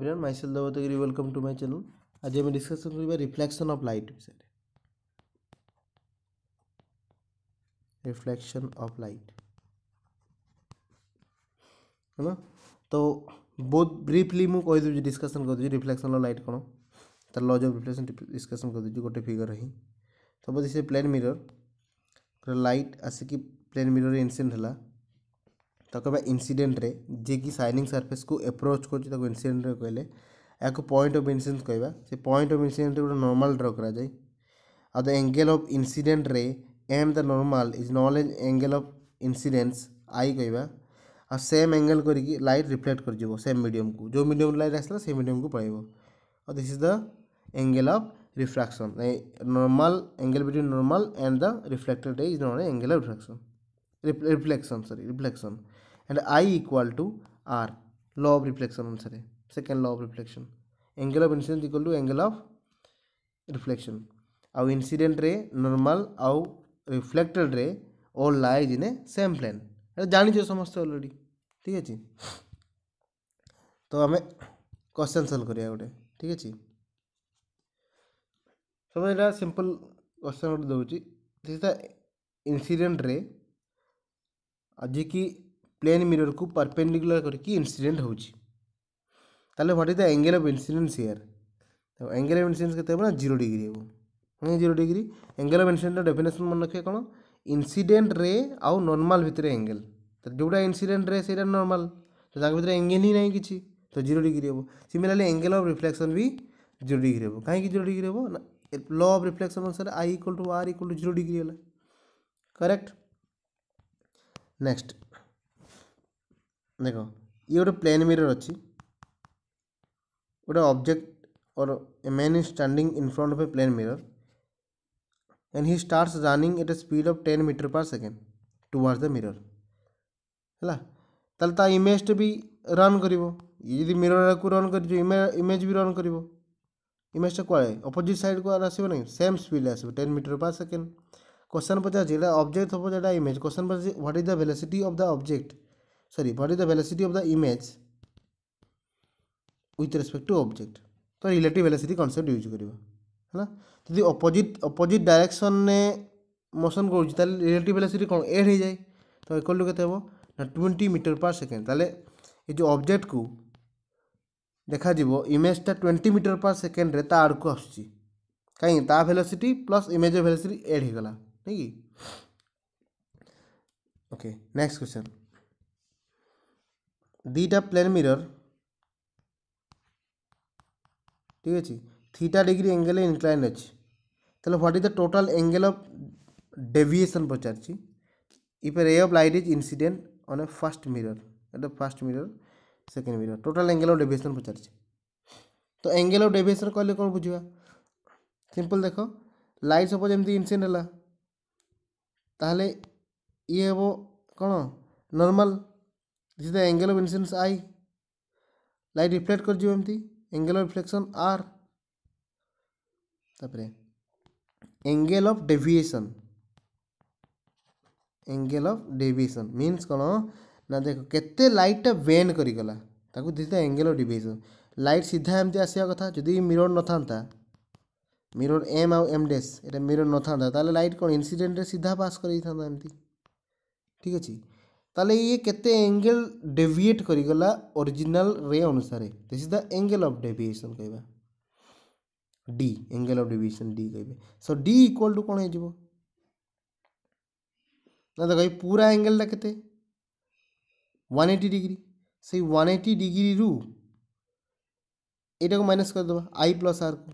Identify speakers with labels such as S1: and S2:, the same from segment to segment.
S1: Everyone myself Devatagiri welcome to my channel आज आम discussion करवा रिफ्लेक्शन ऑफ लाइट विषय रिफ्लेक्शन ऑफ लाइट है ना तो बहुत ब्रीफली मु डिस्कशन कर करदे रिफ्लेक्शन ऑफ लाइट कौन तार लॉज ऑफ रिफ्लेक्शन डिस्कशन कर करदे गोटे फिगर ही सपोज से प्लेन मिरर लाइट आसिक प्लेन मिरर इनसीडेंट है तो कह इनसीडेट जी सैनिंग सरफेस को एप्रोच कर इनसीडेट कहे या पॉइंट अफ इनसीडेट कह पॉइंट अफ इनसीडेट गोटे नर्माल ड्र कर द एंगेल अफ इनसीडेट एम द नर्माल इज नलेज एंगेल अफ इनसीडेन्स आई कह सेम एंगेल कर लाइट रिफ्लेक्ट कर सेम मीडियम को जो मीडियम लाइट आसाला मीडियम को पड़े और this is the angle of refraction normal angle between normal and the reflected is not angle of refraction reflection sorry reflection and i equal to r law of reflection answer hai second law of reflection angle of incidence equal to angle of reflection आउ incident normal आउ reflected ray all lies in a same plane जानी समस्ते already ठीक अच्छे तो आम question solve करा गोटे ठीक अच्छे सब यहाँ सिंपल क्वेश्चन गोटे दौर इनसीडेट जे कि प्लेन मिरर को परपेडिकुला कर इनसीडेट होल what is the angle of incidence इयर तो एंगेल अफ इनसीडेन्स के जीरो डिग्री हे हाँ जीरो डिग्री एंगेल अफ इनसीडेन्टर डेफिनेसन मन रखे कौन इनसीडेट रे आउ नर्माल भितर एंगेल तो जोटा इनसीडेट रे से नर्माल तो भितर एंगेल ही ना कि तो जीरो डिग्री हे सिमिलरली एंगेल अफ रिफ्लेक्शन भी जीरो डिग्री हे कहीं जीरो डिग्री हे ल अफ रिफ्लेक्शन अनुसार I equal to R equal to zero degree होगा करेक्ट नेक्स्ट देख ये गोटे प्लेन मिरर अच्छी गोटे ऑब्जेक्ट और a man is standing in front of a plane mirror and he starts running at a speed of ten metre per second towards the mirror है ତାହେଲେ ତା ଇମେଜଟି ବି ରନ୍ କରିବ ଇଏ ଯଦି ମିରରକୁ ରନ୍ କରିଛି ଇମେଜ୍ ବି ରନ୍ କରିବ ଇମେଜଟା କୁଆଡ଼େ ଅପୋଜିଟ୍ ସାଇଡ଼୍କୁ ଆସିବ ନାହିଁ ସେମ୍ ସ୍ପିଡ଼୍ରେ ଆସିବ ten metre per second question ପଚାରୁଛି ଏଇଟା ଅବଜେକ୍ଟ ହେବ ଏଇଟା ଇମେଜ୍ କୋଶ୍ଚନ୍ ପଚାରୁଛି what is the velocity of the object sorry what is the velocity of the image with respect to object ତ ରିଲେଟିଭ୍ ଭେଲୋସିଟି କନସେପ୍ଟ ୟୁଜ୍ କରିବା ହେଲା ଯଦି opposite opposite ଡାଇରେକ୍ସନ୍ରେ motion କରୁଛି ତାହେଲେ ରିଲେଟିଭ୍ ଭେଲୋସିଟି କ'ଣ ଏଡ୍ ହେଇଯାଏ ତ ଇକ୍ୱାଲ୍ ଟୁ କେତେ ହେବ ନା ଟ୍ୱେଣ୍ଟି ମିଟର ପାର୍ ସେକେଣ୍ଡ ତାହେଲେ ଏ ଯେଉଁ ଅବଜେକ୍ଟକୁ ଦେଖାଯିବ ଇମେଜ୍ଟା ଟ୍ୱେଣ୍ଟି ମିଟର ପାର୍ ସେକେଣ୍ଡରେ ତା ଆଡ଼କୁ ଆସୁଛି କାହିଁକି ତା velocity plus image velocity add ହେଇଗଲା ନାଇଁ କି okay next question theta plane mirror ठीक है थीटा डिग्री एंगेल इनक्लाइन अच्छे तेल what is the total angle of deviation पचार ray of light is incident on first mirror at first mirror second mirror total angle of deviation पचार तो angle of deviation कह कौन बुझा simple देख light suppose M incident है ये हम कौन normal This is the angle of incidence I. Light reflect कर जीव एमती angle of reflection R. तापरे angle of deviation. angle of deviation means कौन ना देखो केते लाइट टा वेन करी गला ताकु this the angle of deviation light सीधा एमती आसिया कथा जदि मिरर न थांता मिरर एम आउ एम डैश एटा मिरर न थांता ताले लाइट कोन इंसिडेंट रे सीधा पास करै थांता एमती ठीक अछि तेल ये केते एंगल डेविएट करगला ओरिजिनल रे अनुसार this is the angle of deviation कह D angle of deviation D कहे सो डी इक्वल टू कौन तो हो देख पूरा एंगेलटा के एट्टी डिग्री से वन एट्टी डिग्री रू यटा को माइनस करदे आई प्लस आर को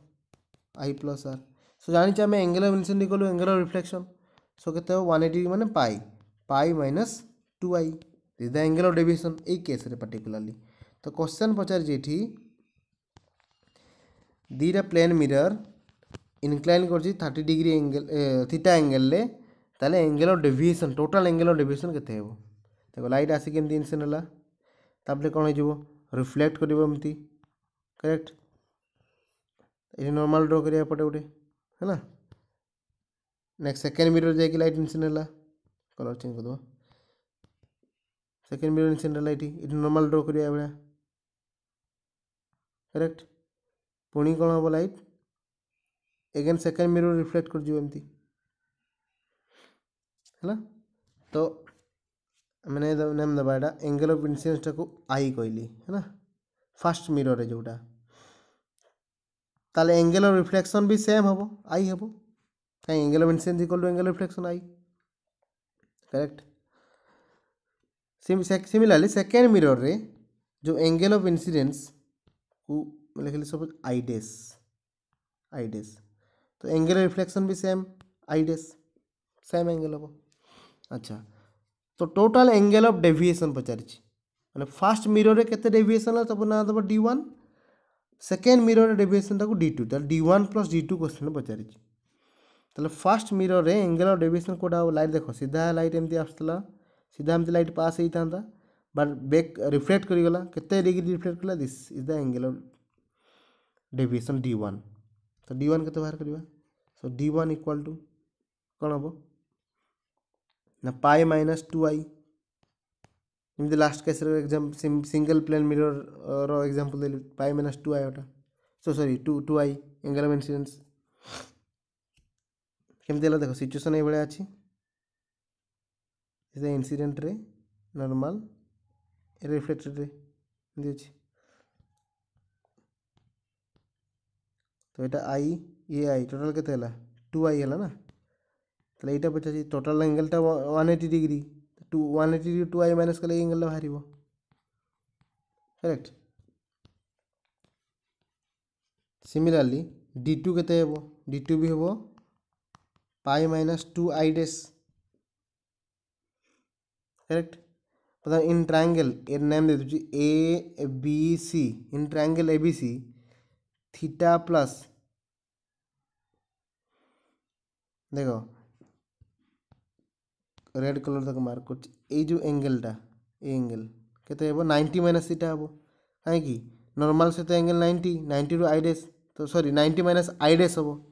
S1: आई प्लस आर सो जाचे आम एंगेल अफ इनसेंट कलु एंगेल अफ रिफ्लेक्शन सो के one eighty pi pi minus two I this the angle of deviation ए केस रे पर्टिकुलरली तो क्वेश्चन पचार दीटा प्लेन मिरर इनक्लाइन कर thirty degree angle theta angle ताले angle of deviation total angle of deviation के light आसिक एमती incident है कौन हो रिफ्लेक्ट करमती करेक्ट ये नॉर्मल ड्र कर पटे गोटे है ना नेक्स्ट सेकेंड मिरर जाकि लाइट इनसेन है कलर चेंज करदेव second mirror in central light it normal draw करिया एबला करेक्ट पुणी कोन हो light again second mirror reflect कर जियो एमती ହେଲା ତ ମାନେ ନେମ୍ ଦେବା ଏଇଟା ଏଙ୍ଗେଲ୍ ଅଫ୍ ଇନ୍ସିଡେନ୍ସଟାକୁ ଆଇ କହିଲି ହେଲା ଫାଷ୍ଟ ମିରରେ ଯେଉଁଟା ତାହେଲେ ଏଙ୍ଗେଲ୍ ଅଫ୍ ରିଫ୍ଲେକ୍ସନ୍ ବି ସେମ୍ ହେବ ଆଇ ହେବ କାହିଁ angle of incidence equal to angle reflection I correct similarly second mirror रे जो एंगल ऑफ इंसिडेंस को लिखे सपोज आई डैश आई तो एंगल रिफ्लेक्शन भी सेम आई सेम एंगल हम अच्छा तो टोटाल एंगल ऑफ डेविएशन पचार मैंने फास्ट मिरर के है तब ना दब D one second mirror deviation टाक D two D one plus D two question पचार first mirror angle of deviation कौटा लाइट देख सीधा लाइट एमती आसाला सीधा एमती लाइट पास होता बट बेक रिफ्लेक्ट करगला के डिग्री रिफ्लेक्ट कला this is the angle of deviation D one तो डी वन के बाहर करवा so D one equal to कौन हम ना पाए माइनस टू आई जमी last case exam single plane mirror example दे पाए माइनस टू आई गोटा so sorry two two I angle of incidence केमी देख सिचुएसन ये अच्छी से इनसीडेट रे नर्माल रिफ्लेक्टेड रेमती अच्छे तो ये आई ए आई टोटाल के टू आई है ना तो यहाँ पचास टोटाल एंगेलटा one eighty degree two one eighty degree two I minus कले एंगेल बाहर करेक्ट सिमिलरली डी टू के डी टू भी हे pi minus two I dash correct मतलब इन ट्राएंगल ए नाम दे दूसरी A B C in triangle A B C theta plus देखो रेड कलर तक मार्क कर जो एंगेलटा तो ये एंगल के नाइंटी माइनस थीटा हे कहीं नर्माल सहित एंगेल नाइंटी नाइंटी रू आईडेस तो सरी नाइंटी माइनस आईडेस हम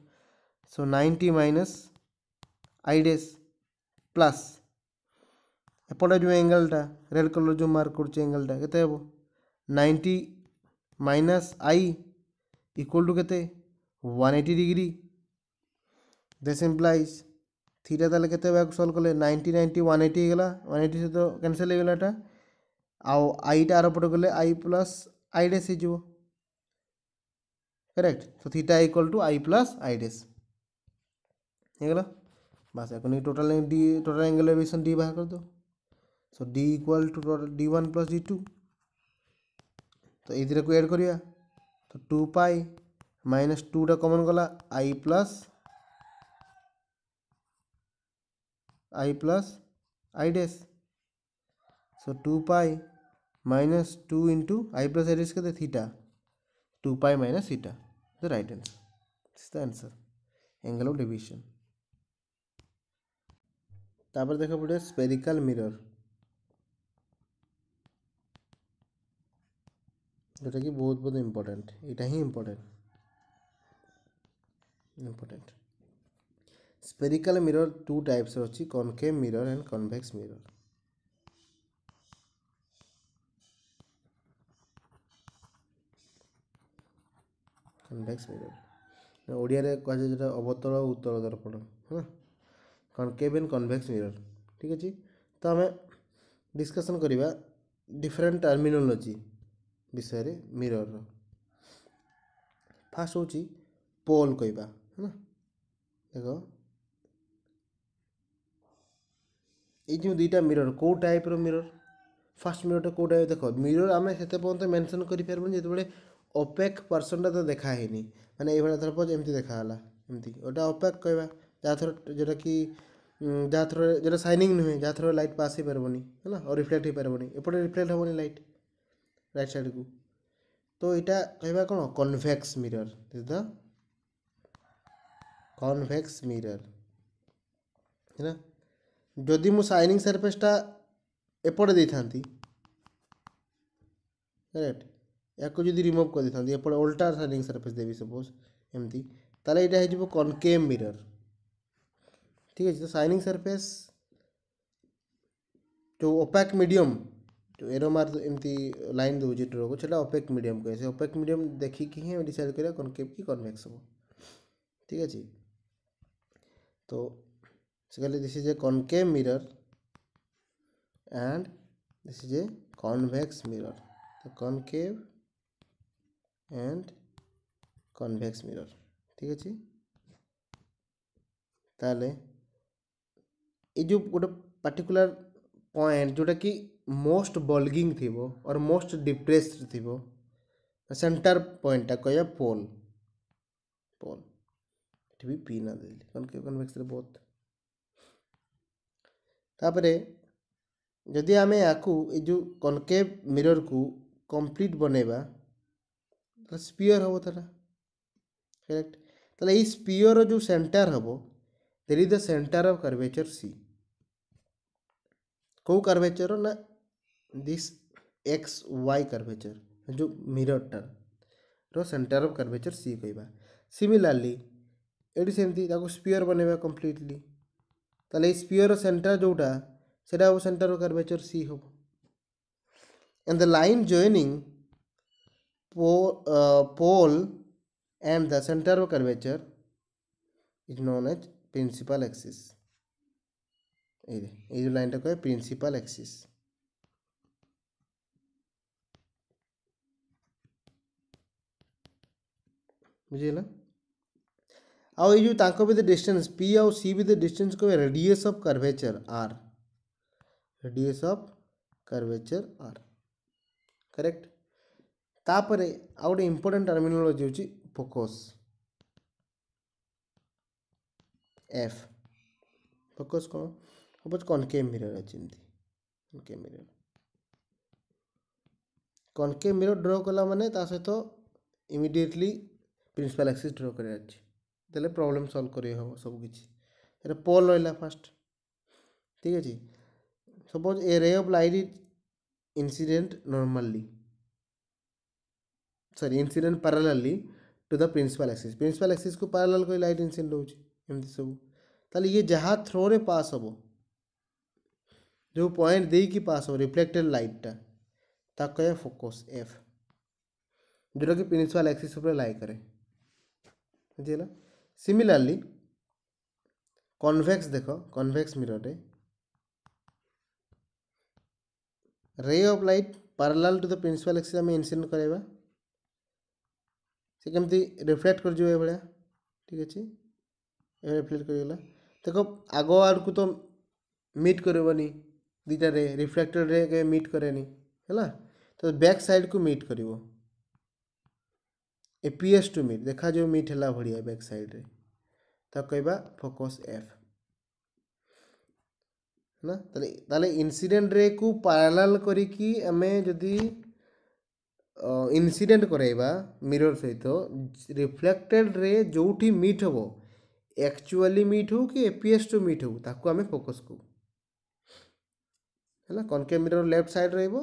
S1: सो नाइंटी माइनस आईडेस प्लस ଏପଟେ ଯେଉଁ ଆଙ୍ଗେଲ୍ଟା ରେଡ଼୍ କଲର୍ ଯେଉଁ ମାର୍କ କରୁଛି ଆଙ୍ଗେଲ୍ଟା କେତେ ହେବ ninety minus I equal to କେତେ one eighty degree this implies theta তাহলে কেতে হবে সলভ কলে নাইনটি নাইনটি ওয়ান এইটি হয়েগলা ওয়ান এইটি সহ ক্যানসেল হয়েগলা এটা আও আইটা আর পটে গেলে আই প্লাস আই ডেস হয়ে যাব করেক্ট তো theta equal to I plus I dash হয়েগলা বাস এখন এই total D total angle deviation D বাহার করে দাও so D equal to D one plus D two तो ये को एड करवा तो टू पाई माइनस टूटा कमन गला I plus I plus I dash so two pi minus two into I plus I dash कहते theta two pi minus theta the right answer. This is the answer. Angle of division. তারপর দেখা পড়ে spherical mirror ଯେଉଁଟା କି ବହୁତ ବହୁତ important ଏଇଟା ହିଁ important important spherical mirror two ଟାଇପ୍ସର ଅଛି concave mirror and convex mirror convex mirror ଓଡ଼ିଆରେ କୁହାଯାଏ ଯେଉଁଟା ଅବତଳ ଓ ଉତ୍ତଳ ଦର୍ପଣ ହେଲା କନକେଭ୍ ଆଣ୍ଡ କନଭେକ୍ସ ମିରର ଠିକ୍ ଅଛି ତ ଆମେ ଡିସ୍କସନ୍ କରିବା ଡିଫରେଣ୍ଟ ଟର୍ମିନୋଲୋଜି ବିଷୟରେ ମିରର୍ର ଫାର୍ଷ୍ଟ ହେଉଛି ପୋଲ୍ କହିବା ହେଲା ଦେଖ ଏଇ ଯେଉଁ ଦୁଇଟା ମିରର୍ କେଉଁ ଟାଇପ୍ର ମିରର୍ ଫାର୍ଷ୍ଟ ମିରର୍ଟା କେଉଁଟା ଦେଖ ମିରର୍ ଆମେ ସେତେ ପର୍ଯ୍ୟନ୍ତ ମେନସନ୍ କରିପାରିବୁନି ଯେତେବେଳେ ଅପେକ୍ ପର୍ସନ୍ଟା ତ ଦେଖା ହେଇନି ମାନେ ଏଇଭଳିଆ ଧର ଏମିତି ଦେଖାହେଲା ଏମିତି ଗୋଟେ ଅପେକ୍ କହିବା ଯାହାଥର ଯେଉଁଟାକି ଯାହାଥର ଯେଉଁଟା ସାଇନିଂ ନୁହେଁ ଯାହାଥର ଲାଇଟ୍ ପାସ୍ ହେଇପାରିବନି ହେଲା ଆଉ ରିଫ୍ଲେକ୍ଟ ହେଇପାରିବନି ଏପଟେ ରିଫ୍ଲେକ୍ଟ ହେବନି ଲାଇଟ୍ रईट सैड को तो यहाँ कह कौन convex mirror is the convex mirror है ना जदि मु सैनिंग सरफेसटा एपटे दे था रेट या जी रिमुव कर देपटे ओल्टा सैनिंग सरफेस देवी सपोज एमती तेल यहाँ हो कनकेम मिरर ठीक है तो सैनिंग सरफेस जो ओपैक् मीडियम ଏରୋ ମାର୍କ ଏମିତି ଲାଇନ୍ ଦେଉଛି ଡ୍ରୋକୁ ସେଇଟା ଅପେକ୍ ମିଡ଼ିୟମ୍ କୁହେ ସେ ଅପେକ୍ ମିଡ଼ିୟମ୍ ଦେଖିକି ହିଁ ଡିସାଇଡ଼୍ କରିବା କନକେଭ୍ କି କନଭେକ୍ସ ହେବ ଠିକ୍ ଅଛି ତ ସେ କହିଲେ this is a concave mirror and this is a convex mirror ତ କନକେଭ୍ ଆଣ୍ଡ କନଭେକ୍ସ ମିରର୍ ଠିକ୍ ଅଛି ତାହେଲେ ଏଇ ଯେଉଁ ଗୋଟେ পার্টিকুলার ପଏଣ୍ଟ ଯେଉଁଟାକି मोस्ट बल्गिंग थी और मोस्ट डिप्रेस्ड थी सेंटर पॉइंट कह पोल पोल भी पी ना दे कन्वेक्स बहुत तापर जदि आम यू जो कनकेव मिरर को कंप्लीट बनवा स्पीयर हम तरह करेक्ट तेल ये स्पीयर जो सेंटर हम दे सेंटर ऑफ कर्वेचर सी कौ कर्वेचर ना दिस एक्स वाई कर्वेचर जो मिरर टर्म रो सेंटर ऑफ कर्वेचर सी कह सिमिलरली ये सेमती स्पीयर बनवा कम्प्लीटली तो स्पीयर सेन्टर जोटा से सेंटर ऑफ कर्वेचर सी हम and the line joining pole and the centre of curvature is known as principal axis ये लाइन टाइम कह प्रिंसिपल एक्सीस बुझेगा आज तक भी डिस्टेंस पी आउ सी भी डिस्टेंस को radius of curvature R radius of curvature R correct तापर आ गए इम्पोर्टा टर्मिनोलोजी हूँ फोकस एफ फोकस कौन सपोज कनके मिरर अच्छी कनके मिरर कनके मिरर ड्र कला मैंने सहित इमिडिएटली प्रिंसिपाल एक्सीस ड्र कर प्रोब्लेम सल्व करहब सबकि पल रहा फास्ट ठीक है suppose a ray of light is incident normally sorry incident parallel to the principal axis principal axis को पारालाल कर लाइट इनसीडेट होती सब तेल ये जहाँ थ्रो रे पास हे जो पॉइंट दे कि पास हो रिफ्लेक्टेड लाइटा ताक फोकस एफ जोटा कि प्रिंसिपाल एक्सीस लाइक कैर बुझेगा सिमिलारली कनभेक्स देख convex convex ray of light parallel to the principal axis आम इनसीडेंट कराइबा से कमी रिफ्लेक्ट कर ठीक अच्छे रिफ्लेक्ट कर देख आग आड़ को तो मिट कर दुईटा रे रिफ्लेक्टेड रे मिट कैनि है तो बैक साइड को मिट कर ଏପିଏସ୍ ଟୁ ମିଟ୍ ଦେଖାଯାଉ ମିଟ୍ ହେଲା ଭଳିଆ ବ୍ୟାକ୍ ସାଇଡ଼୍ରେ ତାକୁ କହିବା ଫୋକସ୍ ଏଫ୍ ନା ତାହେଲେ ତାହେଲେ ଇନ୍ସିଡେଣ୍ଟ ରେକୁ ପାରାଲାଲ୍ କରିକି ଆମେ ଯଦି ଇନ୍ସିଡେଣ୍ଟ କରାଇବା ମିରର୍ ସହିତ ରିଫ୍ଲେକ୍ଟେଡ଼୍ ରେ ଯେଉଁଠି ମିଟ୍ ହେବ ଆକ୍ଚୁଆଲି ମିଟ୍ ହେଉ କି ଏପିଏସ୍ ଟୁ ମିଟ୍ ହେଉ ତାକୁ ଆମେ ଫୋକସ୍ କରୁ ହେଲା କନକେଭ୍ ମିରର୍ ଲେଫ୍ଟ ସାଇଡ଼୍ ରହିବ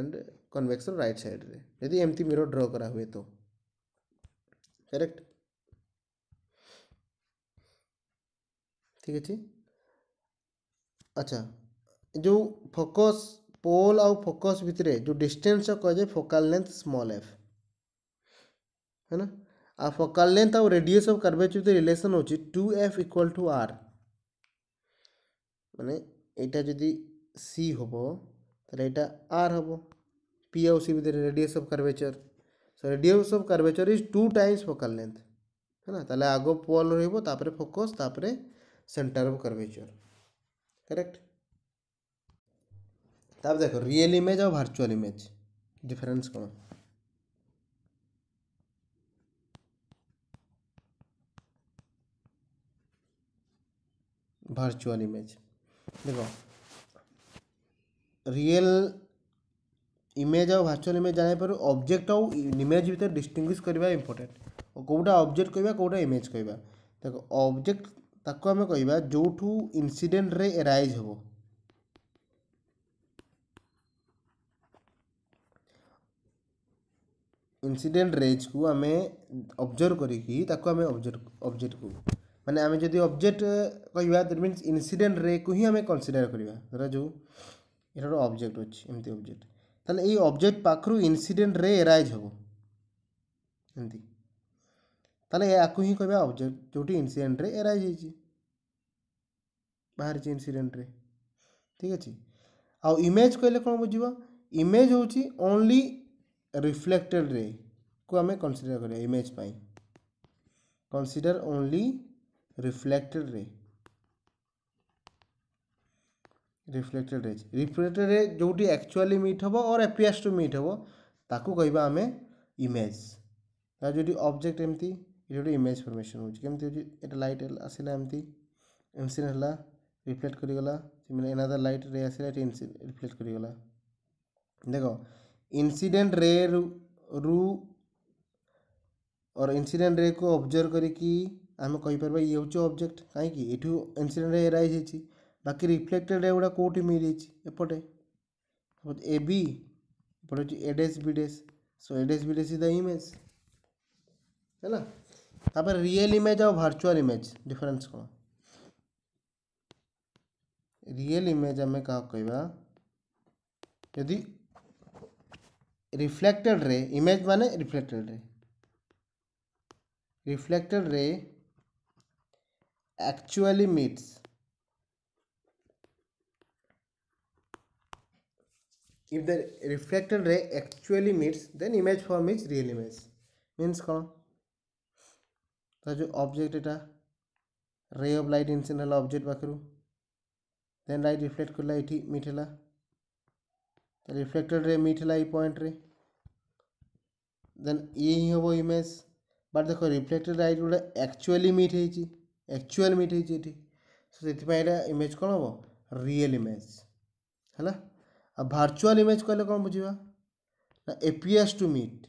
S1: ଆଣ୍ଡ କନଭେକ୍ସର ରାଇଟ୍ ସାଇଡ଼୍ରେ ଯଦି ଏମିତି ମିରର୍ ଡ୍ର କରାହୁଏ ତ करेक्ट ठीक अच्छे अच्छा जो फोकस पोल आउ फोकस भितर जो डिस्टेंस जाए फोकाल लेंथ स्मल एफ है ना आ फोकाल लेंथ आउ रेडियस ऑफ कर्वेचर तो रिलेशन हो two f equal to R मैंने एटा जदि सी हम तो यहाँ आर हम पी आउ सी भितर radius of curvature radius of curvature is two times focal length है ना तो आग पोल रोपर focus centre of curvature correct तब देखो रियल इमेज और वर्चुअल इमेज डिफरेंस कौन वर्चुअल इमेज देखो रियल इमेज आ भर्चुआल इमेज जाना पार अब्जेक्ट आउ इमेज भर डिस्टिंग करवा इम्पोर्टाट कौटा अब्जेक्ट कह कौटा इमेज कह अब्जेक्ट ताको आम कह जो इनसीडेट रे एराइज हे इनसीडेट रेज को आम अबजर्व करें अब्जेक्ट को माने आम जब अब्जेक्ट कह मीन इनसीडेट रे को ही आम कनसीडर करवा जो यार अब्जेक्ट अच्छे एमती अब्जेक्ट तेल ये अब्जेक्ट पाखर इनसीडेट रे एराइज हे एमती तेल याकू हिं कह अबजेक्ट जो इनसीडेट रे एराइज हो बाहर इनसीडेट रे ठीक अच्छे आउ इमेज कह कौन बुझ इमेज हूँ ओनली रिफ्लेक्टेड रे को आम कनसीडर कर इमेज पाई consider only reflected ray reflected ହେଇଛି ରିଫ୍ଲେକ୍ଟେଡ଼୍ ଯେଉଁଠି ଆକ୍ଚୁଆଲି ମିଟ୍ ହେବ ଅର୍ ଆପିଆର୍ସ ଟୁ ମିଟ୍ ହେବ ତାକୁ କହିବା ଆମେ ଇମେଜ୍ ତା ଯେଉଁଠି ଅବଜେକ୍ଟ ଏମିତି ଏଠି ଗୋଟେ ଇମେଜ୍ ଫର୍ମେସନ୍ ହେଉଛି କେମିତି ହେଉଛି ଏଇଟା ଲାଇଟ୍ ଆସିଲା ଏମିତି ଇନ୍ସିନ୍ ହେଲା ରିଫ୍ଲେକ୍ଟ କରିଗଲା ସେମାନେ ଏନାଦର ଲାଇଟ୍ ରେ ଆସିଲା ଏଠି ଇନ୍ସି ରିଫ୍ଲେକ୍ଟ କରିଗଲା ଦେଖ ଇନ୍ସିଡେଣ୍ଟ ରେ ରୁ ଅର୍ ଇନ୍ସିଡେଣ୍ଟ ରେକୁ ଅବଜର୍ଭ କରିକି ଆମେ କହିପାରିବା ଇଏ ହେଉଛି ଅବଜେକ୍ଟ କାହିଁକି ଏଠୁ ଇନ୍ସିଡେଣ୍ଟ ରେ ରାଇଜ୍ ହେଇଛି बाकी रिफ्लेक्टेड एगुटा कौट मिल एपटे ए बी बीपटे A dash B dash so A dash B dash is the image है ना रियल इमेज आ भर्चुआल इमेज डिफरेन्स कौन रियल इमेज आम क्या कह यदि रिफ्लेक्टेड रे इमेज माने reflected ray reflected ray actually meets if the reflected ray actually meets then image form is real image means कौन तो जो ऑब्जेक्ट एटा तो रे ऑफ लाइट इनसन है ऑब्जेक्ट पाखर देन लाइट रिफ्लेक्ट कला ये मीट है रिफ्लेक्टेड रे मीट है पॉइंट रे देन ये ही हम इमेज बट देख रिफ्लेक्टेड लाइट गुड़ा एक्चुअली मीट हो एक्चुअल मीट होती इमेज कौन हम रियल इमेज है ଆଉ ଭାର୍ଚୁଆଲ୍ ଇମେଜ୍ କହିଲେ କ'ଣ ବୁଝିବା ନା appears to meet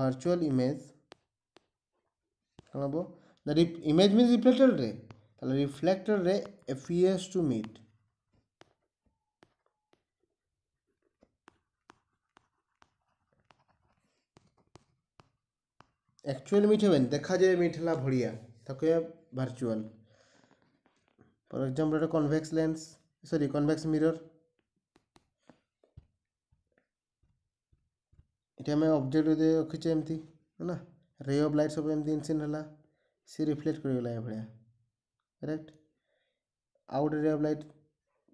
S1: virtual image କ'ଣ ହେବ ନା ଇମେଜ୍ ମିନ୍ସ ରିଫ୍ଲେକ୍ଟେଡ଼୍ରେ তাহলে রিফ্লেক্টরে appears to meet actual meet হবেন দেখা যায় মিট হলা ভড়িয়া তাকে ভার্চুয়াল ফর এক্সাম্পল এটা convex lens sorry convex mirror ଏଠି ଆମେ ଅବଜେକ୍ଟ ରଖିଛେ ଏମିତି ହେଲା ରେ ଅଫ୍ ଲାଇଟ୍ ସବୁ ଏମିତି ଇନସିନ୍ ହେଲା ସେ ରିଫ୍ଲେକ୍ଟ କରିଗଲା ଏଭଳିଆ କରେକ୍ଟ ଆଉ ଗୋଟେ ରେ ଅଫ୍ ଲାଇଟ୍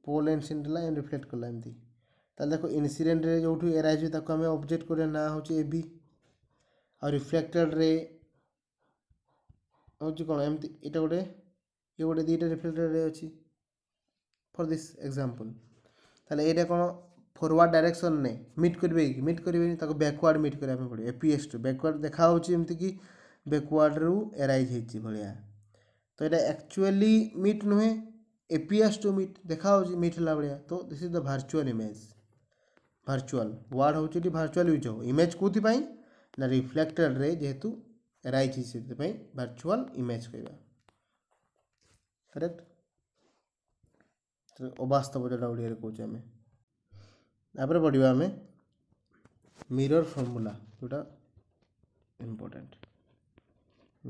S1: ପୋଲ୍ ଇନସିନ୍ ହେଲା ଏମିତି ରିଫ୍ଲେକ୍ଟ କଲା ଏମିତି ତାହେଲେ ଦେଖ ଇନସିଡେଣ୍ଟରେ ଯେଉଁଠୁ ଏରାଇଜ୍ ହୁଏ ତାକୁ ଆମେ ଅବଜେକ୍ଟ କରିବା ନାଁ ହେଉଛି ଏ ବି ଆଉ ରିଫ୍ଲେକ୍ଟେଡ଼ରେ ହେଉଛି କ'ଣ ଏମିତି ଏଇଟା ଗୋଟେ ଇଏ ଗୋଟେ ଦୁଇଟା ରିଫ୍ଲେକ୍ଟେଡ଼ରେ ଅଛି फर दिस एक्जामपल तेल ये कौन फरवर्ड डायरेक्शन ने मिट करेंगे कि मिट करेंगे ना बैकवर्ड मिट करने पड़े एपीएस टू बैकवर्ड देखा होमती कि बैकवर्ड रू एरज होती भाया तो ये एक्चुअली मिट नुहे एपीएस टू मिट देखा मिट है भाया तो this is the virtual image virtual word हूँ भर्चुआल यूज हो इमेज कौन ना रिफ्लेक्टेड रे एराइज एरज से भर्चुआल इमेज कह करेक्ट ଅବାସ୍ତବ जो ଓଡ଼ିଆରେ କହୁଛେ ଆମେ ତାପରେ ପଢ଼ିବା ଆମେ ମିରର୍ फर्मूला ଯେଉଁଟା important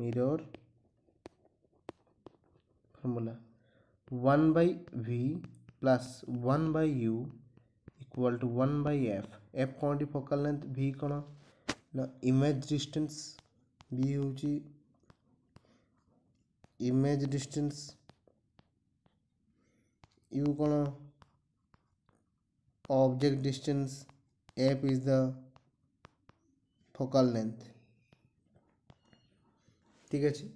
S1: mirror formula one by v plus one by u equal to one by f f कौन टी फोकाल लेंथ भि कौन ना इमेज डिस्टेंस बी हूँ इमेज डिस्टेंस यू तो कौन object distance f is the focal length ठीक अच्छे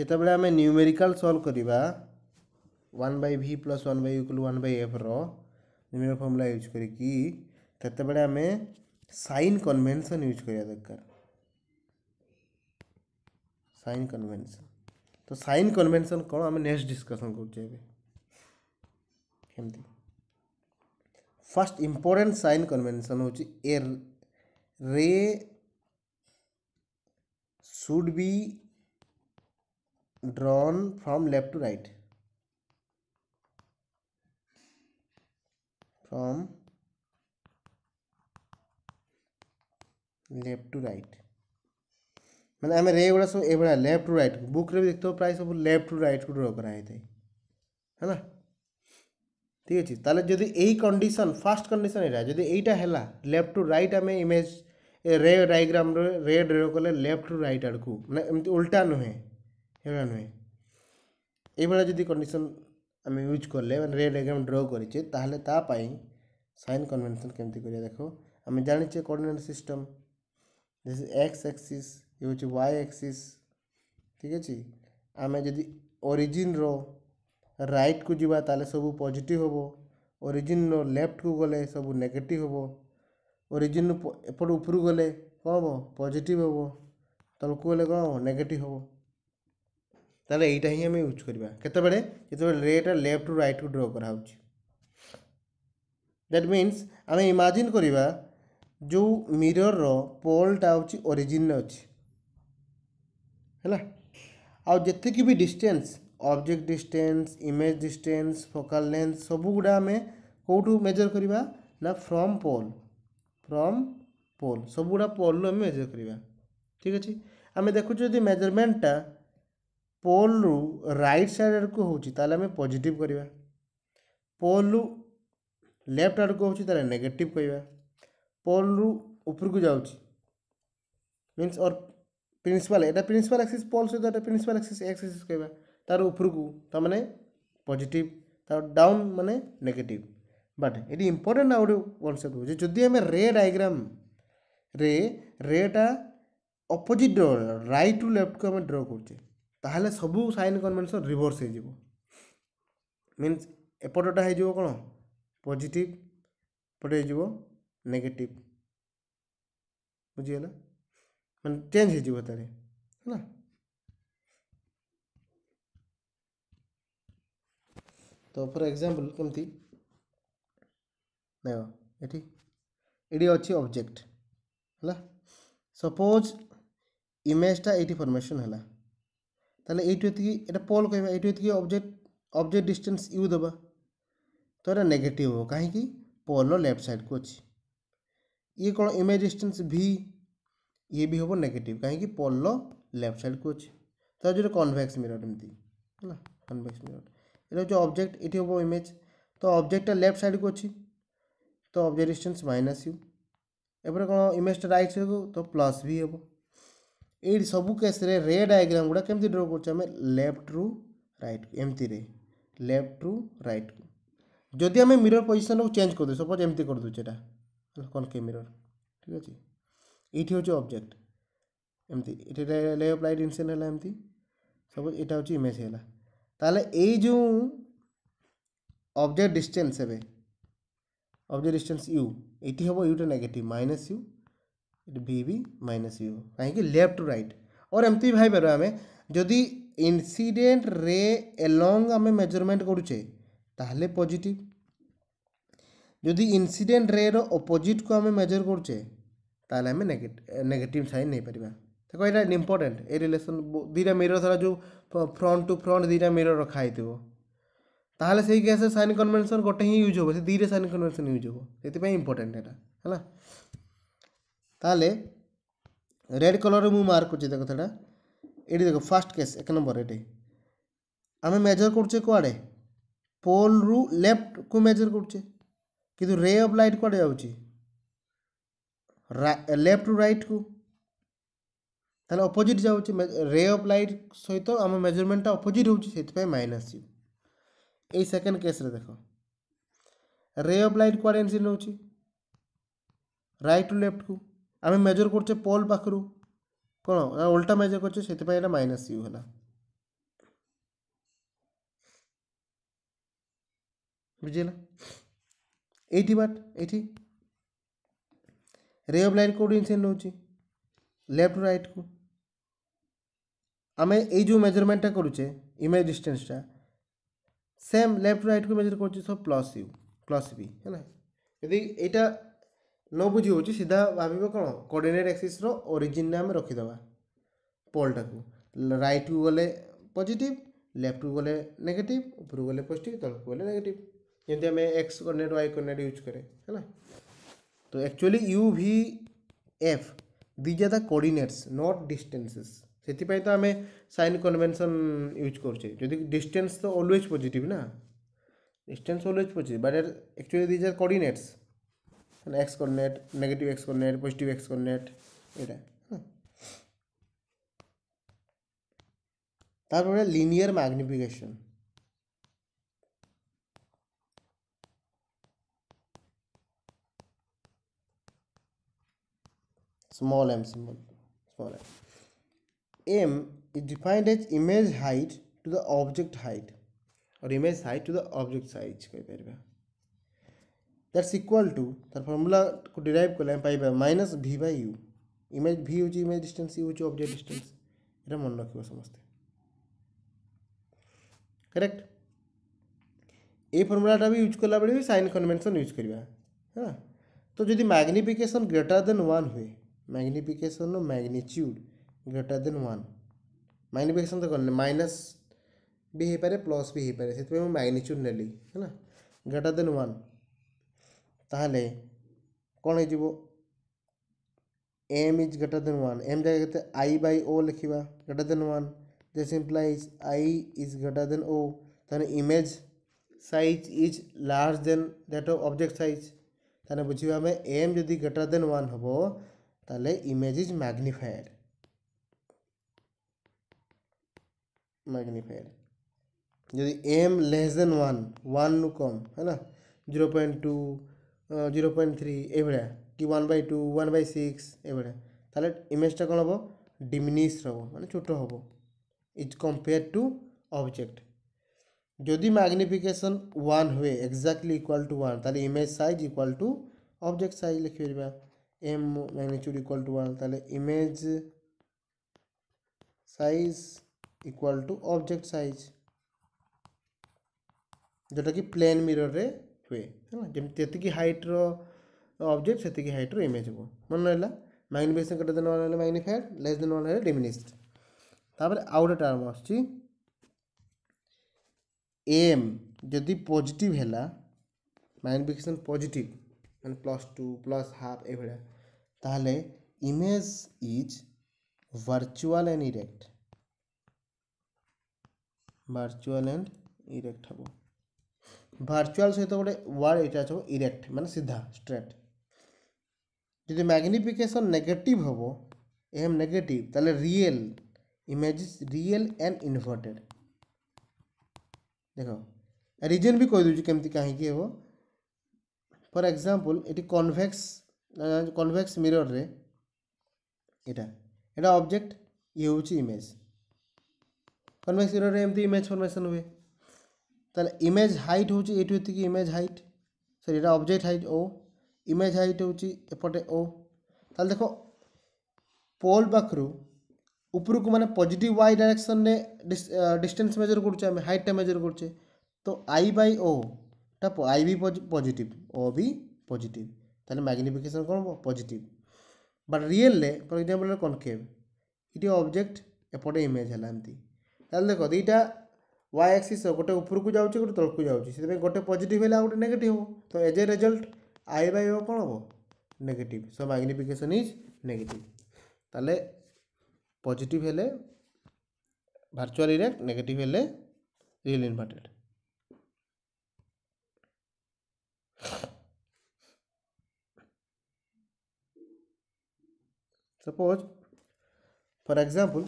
S1: जितेबले आम न्यूमेरिकाल सल्व करवा one by v plus one by equal one by f numeric formula use करते आम सैन कनभेनसन यूज करवा दरकार सैन कनभेनसन तो सैन कनभेनसन कौन आम नेक्स्ट डिस्कसन कर केमती फर्स्ट इम्पोर्टेन्ट सैन कन्वेनसन हूँ ray should be drawn from left to right from left to right मैंने आम रे गुड़ा सब ये लेफ्ट टू रईट रे भी देखते प्राय सब लेफ्ट टू रईट को ड्र कराई है ना ঠিক আছে তাহলে যদি এই কন্ডিশন ফার্স্ট কন্ডিশন এটা যদি এইটা হেলা লেফট টু রাইট আমি image ray diagram ray draw কলে লেফট টু রাইট আড়কু মানে এমনি উল্টা নুহে হেলা নুহে এইভাবে যদি কন্ডিশন আমি ইউজ করলে মানে রে ডায়াগ্রাম ড্র করেছে তাহলে তা পাই সাইন কনভেনশন কেমতি করিয়া দেখো আমি জানিছে coordinate system this X axis ইয়ে হচ্ছে ওয়াই অ্যাক্সিস ঠিক আছে আমি যদি অরিজিন রো ରାଇଟ୍କୁ ଯିବା ତା'ହେଲେ ସବୁ ପଜିଟିଭ୍ ହେବ ଓରିଜିନ୍ର ଲେଫ୍ଟକୁ ଗଲେ ସବୁ ନେଗେଟିଭ୍ ହେବ ଓରିଜିନ୍ ଏପଟ ଉପରକୁ ଗଲେ କ'ଣ ହେବ ପଜିଟିଭ୍ ହେବ ତଳକୁ ଗଲେ କ'ଣ ହେବ ନେଗେଟିଭ୍ ହେବ ତା'ହେଲେ ଏଇଟା ହିଁ ଆମେ ୟୁଜ୍ କରିବା କେତେବେଳେ ଯେତେବେଳେ ରେଟା ଲେଫ୍ଟରୁ ରାଇଟ୍କୁ ଡ୍ର କରାହେଉଛି ଦ୍ୟାଟ୍ ମିନ୍ସ ଆମେ ଇମାଜିନ୍ କରିବା ଯେଉଁ ମିରର୍ର ପୋଲ୍ଟା ହେଉଛି ଓରିଜିନ୍ରେ ଅଛି ହେଲା ଆଉ ଯେତିକି ବି distance object distance image distance focal length ସବୁଗୁଡ଼ା ଆମେ କେଉଁଠୁ ମେଜର୍ କରିବା ନା ଫ୍ରମ୍ ପୋଲ୍ ଫ୍ରମ୍ ପୋଲ୍ ସବୁଗୁଡ଼ା ପୋଲ୍ରୁ ଆମେ ମେଜର୍ କରିବା ଠିକ୍ ଅଛି ଆମେ ଦେଖୁଛୁ ଯଦି ମେଜରମେଣ୍ଟଟା ପୋଲ୍ରୁ ରାଇଟ୍ ସାଇଡ଼୍ ଆଡ଼କୁ ହେଉଛି ତାହେଲେ ଆମେ ପଜିଟିଭ୍ କରିବା ପୋଲ୍ରୁ ଲେଫ୍ଟ ଆଡ଼କୁ ହେଉଛି ତାହେଲେ ନେଗେଟିଭ୍ କରିବା ପୋଲ୍ରୁ ଉପରକୁ ଯାଉଛି ମିନ୍ସ ଅର୍ ପ୍ରିନ୍ସିପାଲ୍ ଏଇଟା ପ୍ରିନ୍ସିପାଲ୍ ଆକ୍ସିସ୍ ପୋଲ୍ ସହିତ ଏଇଟା ପ୍ରିନ୍ସିପାଲ୍ ଆକ୍ସିସ୍ ଏକ୍ସ ଆକ୍ସିସ୍ କହିବା তার উপরকু তার মানে পজিটিভ তার ডাউন মানে নেগেটিভ বাট এটি ইম্পর্টেন্ট ଆଉ ଗୋଟେ କନସେପ୍ଟ ହେଉଛି ଯଦି ଆମେ ରେ ଡାଇଗ୍ରାମରେ ରେଟା ଅପୋଜିଟ୍ ରାଇଟ୍ ଟୁ ଲେଫ୍ଟକୁ ଆମେ ଡ୍ର କରୁଛେ ତାହେଲେ ସବୁ ସାଇନ୍ କନଭେନସନ୍ ରିଭର୍ସ ହେଇଯିବ ମିନ୍ସ ଏପଟଟା ହେଇଯିବ କ'ଣ ପଜିଟିଭ୍ ଏପଟେ ହେଇଯିବ ନେଗେଟିଭ୍ ବୁଝିଗଲା ମାନେ ଚେଞ୍ଜ ହେଇଯିବ ତାହେଲେ ହେଲା तो फर एक्जाम्पल कमी देख ये अच्छे अब्जेक्ट है सपोज इमेजा ये फर्मेसन है पल कह अब्जेक्ट अब्जेक्ट डिस्टेंस यू दबा तो यहाँ नेगेटिव हो कहीं पल लेफ्ट सैड को अच्छे ये कौन इमेज डिस्टेंस भी ये भी हम नेगेटिव कहीं पोल लेफ्ट सैड को अच्छे तो जो कनभेक्स मिरर एमती है कनभेक्स मिरर ये अब्जेक्ट ये हम इमेज तो अब्जेक्टा लेफ्ट सैड को अच्छी तो अब्जेक्ट डिस्टेन्स माइनस यू एपर कौन इमेजटा रईट सैड तो प्लस भी हे ये सब केस्रे रे डायग्राम गुड़ा केमती ड्र लेफ्ट रु रईट एमती रे लेफ्ट रु रईट को जदि आम मिरर पोजिशन को चेंज कर दे सपोज एमती कर दूचा कौन के मिरर ठीक अच्छे ये हूँ अब्जेक्ट एमती लेफ्ट रईट इनसेंट है सपोज यहाँ हूँ इमेज है तेल ये अबजेक्ट डिस्टेन्स एवं अबजेक्ट डिस्टेन्स यू ये हम यूटे नेगेट माइनस यू भि भी माइनस यू कहीं लेफ्ट टू रईट और एमती भी भाईपर आम जदि इनसीडेट रे एलंग आम मेजरमेंट करूचे तेल पजिट जदि इनसीडेट रे रपोजिट को आम मेजर करूचे तेल नेगेट नेगेटिव सैन नहीं पार्टी देखो यहाँ इम्पोर्टाट ए रिलेसन दुईटा मिरर धर जो फ्रंट टू फ्रंट दुईटा मिरर रखाई ताल से केस सैन कनभेनसन गोटे ही यूज हे से दुईटा सैन कनभेनसन यूज हे से इम्पोर्टाट है ताल रेड कलर मुझ मार्क कर देख ये देख फास्ट कैस एक नंबर ये आम मेजर करुचे कड़े पोल रु लेफ्ट को मेजर करुचे कि रे अफ लाइट कड़े जाऊँ लेफ्ट रु रईट को ତାହେଲେ ଅପୋଜିଟ୍ ଯାଉଛି ରେ ଅଫ୍ ଲାଇଟ୍ ସହିତ ଆମ ମେଜରମେଣ୍ଟଟା ଅପୋଜିଟ୍ ହେଉଛି ସେଥିପାଇଁ ମାଇନସ୍ ଯିବ ଏଇ ସେକେଣ୍ଡ କେସ୍ରେ ଦେଖ ରେ ଅଫ୍ ଲାଇଟ୍ କୁଆଡ଼େ ଇନ୍ସିଡେଣ୍ଟ ହେଉଛି ରାଇଟ୍ ଟୁ ଲେଫ୍ଟକୁ ଆମେ ମେଜର କରୁଛେ ପୋଲ୍ ପାଖରୁ କ'ଣ ଓଲ୍ଟା ମେଜର କରୁଛେ ସେଥିପାଇଁ ଏଇଟା ମାଇନସ୍ ୟୁ ହେଲା ବୁଝିହେଲା ଏଇଠି ବାଟ ଏଇଠି ରେ ଅଫ୍ ଲାଇଟ୍ କେଉଁଠି ଇନ୍ସିଡେଣ୍ଟ ହେଉଛି लेफ्ट राइट को ଆମେ ଏଇ ଯେଉଁ ମେଜରମେଣ୍ଟଟା କରୁଛେ ଇମେଜ୍ ଡିଷ୍ଟାନ୍ସଟା ସେମ୍ ଲେଫ୍ଟ ରାଇଟ୍କୁ ମେଜର କରୁଛେ ସବୁ ପ୍ଲସ୍ ୟୁ ପ୍ଲସ୍ ବି ହେଲା ଯଦି ଏଇଟା ନ ବୁଝି ହେଉଛି ସିଧା ଭାବିବ କ'ଣ କୋଡ଼ିନେଟ୍ ଆକ୍ସିସ୍ର ଓରିଜିନ୍ରେ ଆମେ ରଖିଦେବା ପଲ୍ଟାକୁ ରାଇଟ୍କୁ ଗଲେ ପଜିଟିଭ୍ ଲେଫ୍ଟକୁ ଗଲେ ନେଗେଟିଭ୍ ଉପରକୁ ଗଲେ ପଜିଟିଭ୍ ତଳକୁ ଗଲେ ନେଗେଟିଭ୍ ଯେମିତି ଆମେ X coordinate Y coordinate use କରେ ହେଲା तो actually u v f these are the coordinates not distances ସେଥିପାଇଁ ତ ଆମେ ସାଇନ୍ କନଭେନସନ୍ ୟୁଜ୍ କରୁଛେ ଯଦି ଡିଷ୍ଟାନ୍ସ ତ ଅଲୱେଜ୍ ପଜିଟିଭ୍ ନା distance always positive but actually these are coordinates ମାନେ X coordinate negative X coordinate positive X coordinate ଏଇଟା তারপরে linear magnification small m symbol small m m is defined as image height to the object height or image height to the object size कहीपर that's equal to तार formula को derive कले minus v by u image v हूँ image distance u हूँ object distance यहाँ मन रख समस्ते करेक्ट ये फर्मूलाटा भी यूज कला बेले भी सैन कनभेनसन यूज करवा है तो जदि मैग्निफिकेसन ग्रेटर देन वन हुए magnification magnitude greater than one magnification तो कर माइनस भी हो पारे प्लस भी हो पारे से मैग्निच्यूड नेली है ग्रेटर देन वन ताल कौन हो m is greater than one m जगह आई बै ओ लिखा greater than one this implies I is greater than O तो image size is large than that of object size तेने बुझे आम M जदि ग्रेटर देन वन हम तेल image is magnifier magnifier यदि m less than one one नु कम है ना zero point two zero point three ए भाया कि one by two one by six ए भाया तेल इमेजा कौन हम डिमिनिश रो मैं छोट हम इज कंपेयर टू ऑब्जेक्ट जदि मैग्निफिकेशन वन हुए एक्जाक्टली इक्वल टू वन तेल image size equal to object size लिखिपर m magnitude equal to one image size equal to object size जोटा कि प्लेन मिरर रे हुए है जमी जी हाइट रो ऑब्जेक्ट हाइट रो इमेज मन रहा मैग्निफिकेशन ग्रेटर देन वाला हेले मैग्निफाइड लेस देन वाला डिमिनिस्ड तापर आउ गोटे टर्म आस एम जदि पॉजिटिव है मैग्निफिकेशन पॉजिटिव मैं प्लस टू प्लस हाफ ये তাহলে image is virtual and virtual and erect হব ଭାର୍ଚୁଆଲ୍ ସହିତ ଗୋଟେ ୱାର୍ଡ଼ ଏଇଟା ଅଛି ଇରେକ୍ଟ ମାନେ ସିଧା ଷ୍ଟ୍ରେଟ୍ ଯଦି ମ୍ୟାଗ୍ନିଫିକେସନ୍ ନେଗେଟିଭ୍ ହେବ ଏମ୍ ନେଗେଟିଭ୍ ତାହେଲେ real images real and inverted ଦେଖ ରିଜନ୍ ବି କହିଦେଉଛି କେମିତି କାହିଁକି ହେବ ଫର୍ ଏକ୍ଜାମ୍ପଲ୍ ଏଠି କନଭେକ୍ସ କନଭେକ୍ସ ମିରର୍ରେ ଏଇଟା ଏଇଟା ଅବଜେକ୍ଟ ଇଏ ହେଉଛି ଇମେଜ୍ କନଭେକ୍ସ ମିରର୍ରେ ଏମିତି ଇମେଜ୍ ଫର୍ମେସନ୍ ହୁଏ ତାହେଲେ ଇମେଜ୍ ହାଇଟ୍ ହେଉଛି ଏଇଠୁ ଏତିକି ଇମେଜ୍ ହାଇଟ୍ ସରି ଏଇଟା ଅବଜେକ୍ଟ ହାଇଟ୍ ଓ ଇମେଜ୍ ହାଇଟ୍ ହେଉଛି ଏପଟେ ଓ ତାହେଲେ ଦେଖ ପୋଲ୍ ପାଖରୁ ଉପରକୁ ମାନେ ପଜିଟିଭ୍ ୱାଇ ଡାଇରେକ୍ସନ୍ରେ ଡିଷ୍ଟାନ୍ସ ମେଜର୍ କରୁଛେ ଆମେ ହାଇଟ୍ଟା ମେଜର୍ କରୁଛେ ତ ଆଇ ବାଇ ଓଟା ଆଇ ବି ପଜିଟିଭ୍ ଓ ବି ପଜିଟିଭ୍ ତାହେଲେ ମ୍ୟାଗ୍ନିଫିକେସନ୍ କ'ଣ ହେବ ପଜିଟିଭ୍ ବଟ୍ ରିଏଲ୍ରେ ଫର୍ ଏକ୍ଜାମ୍ପଲ୍ କନକେଭ୍ ଏଠି ଅବଜେକ୍ଟ ଏପଟେ ଇମେଜ୍ ହେଲା ଏମିତି ताल देख दुटा वाई एक्सीस गोटे उपरको जाऊँ गोटे तल्क जाऊँगी गोटे पजिट है गोटे गए नेगेट हो तो as a result I by कौन हम negative so magnification is negative ताल पजिट हेले भर्चुआल इरेक्ट नेगेट हेले real inverted suppose for example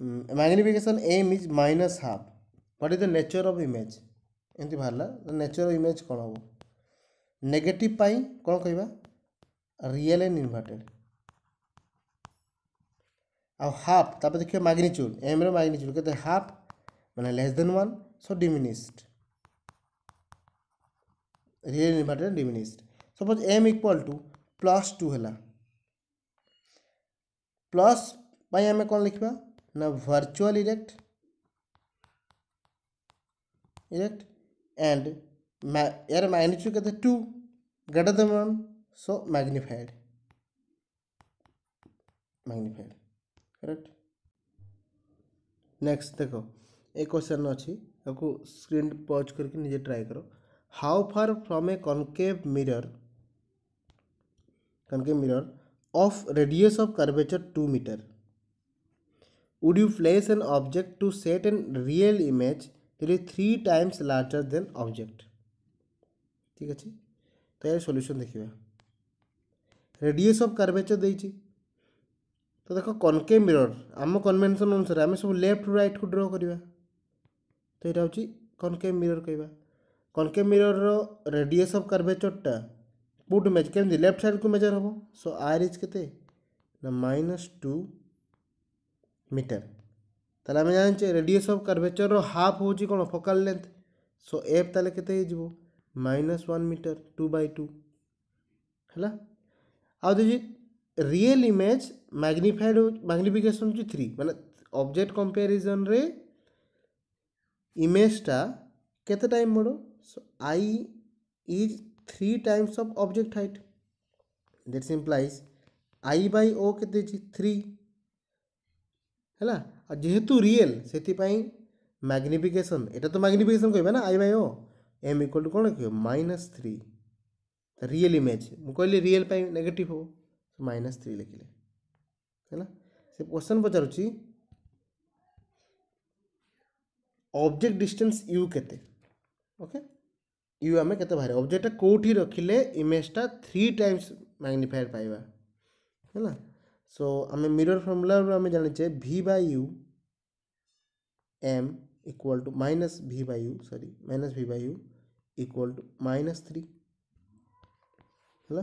S1: magnification m is minus half what is the nature of image एमती बाहर nature of image कौन हम negative पाई कौन कह रियल एंड इनवर्टेड आ हाफ तप देखिए माग्निच्यूड एम र माग्निच्यूड कहते हाफ मैंने less than one so diminished real inverted diminished suppose m equal to plus two है प्लस आम कौन लिखा ना वर्चुअल इरेक्ट इरेक्ट एंड यार मैग्नीट्यूड कहते two greater than one so magnified magnified correct next देखो एक क्वेश्चन अच्छी आपको स्क्रीन पज करके निजे ट्राई करो how far from a concave mirror concave mirror of radius of curvature two meter would you place an object to set an real image that is three times larger than object ठीक अच्छे तो यार solution देखा radius of curvature दे तो देखो कनके mirror आम कन्वेनसन अनुसार आम सब लेफ्ट रईट को ड्र करवा तो यहाँ हूँ कनके मिरर कह कनके मिरर रेडियस ऑफ कर्वेचरटा कौट मेज कम लेफ्ट साइड को मेजर हम सो आर इज के माइनस टू मीटर तेल आम जानचे रेडियस अफ कर्भेचर राफ हूँ कौन फोकाल लेंथ सो एफ ताल के minus one meter two by two है जी रियल इमेज मैग्निफाइड मैग्निफिकेसन हो थ्री मैं अब्जेक्ट कंपेरिजन रे इमेजटा के टाइम बड़ो so I is three times of object height that's implies I by O के थ्री है जेहेतु तो रियल तो से मैग्निफिकेसन यटा तो मैग्निफिकेसन कह आई वाई ओ एम इक्वल टू कौन कह माइनस थ्री रियल इमेज मुझे कहली रियल नेगेटिव हो माइनस थ्री लिखने है क्वेश्चन पचार ऑब्जेक्ट डिस्टेंस यू के ओके यू आम के बाहर ऑब्जेक्ट कौटी रखिले इमेजटा थ्री टाइम्स मैग्निफायर पाइबा है सो आम मिरर फर्मुलू जाने v by m equal to minus v by sorry minus v by equal to minus three है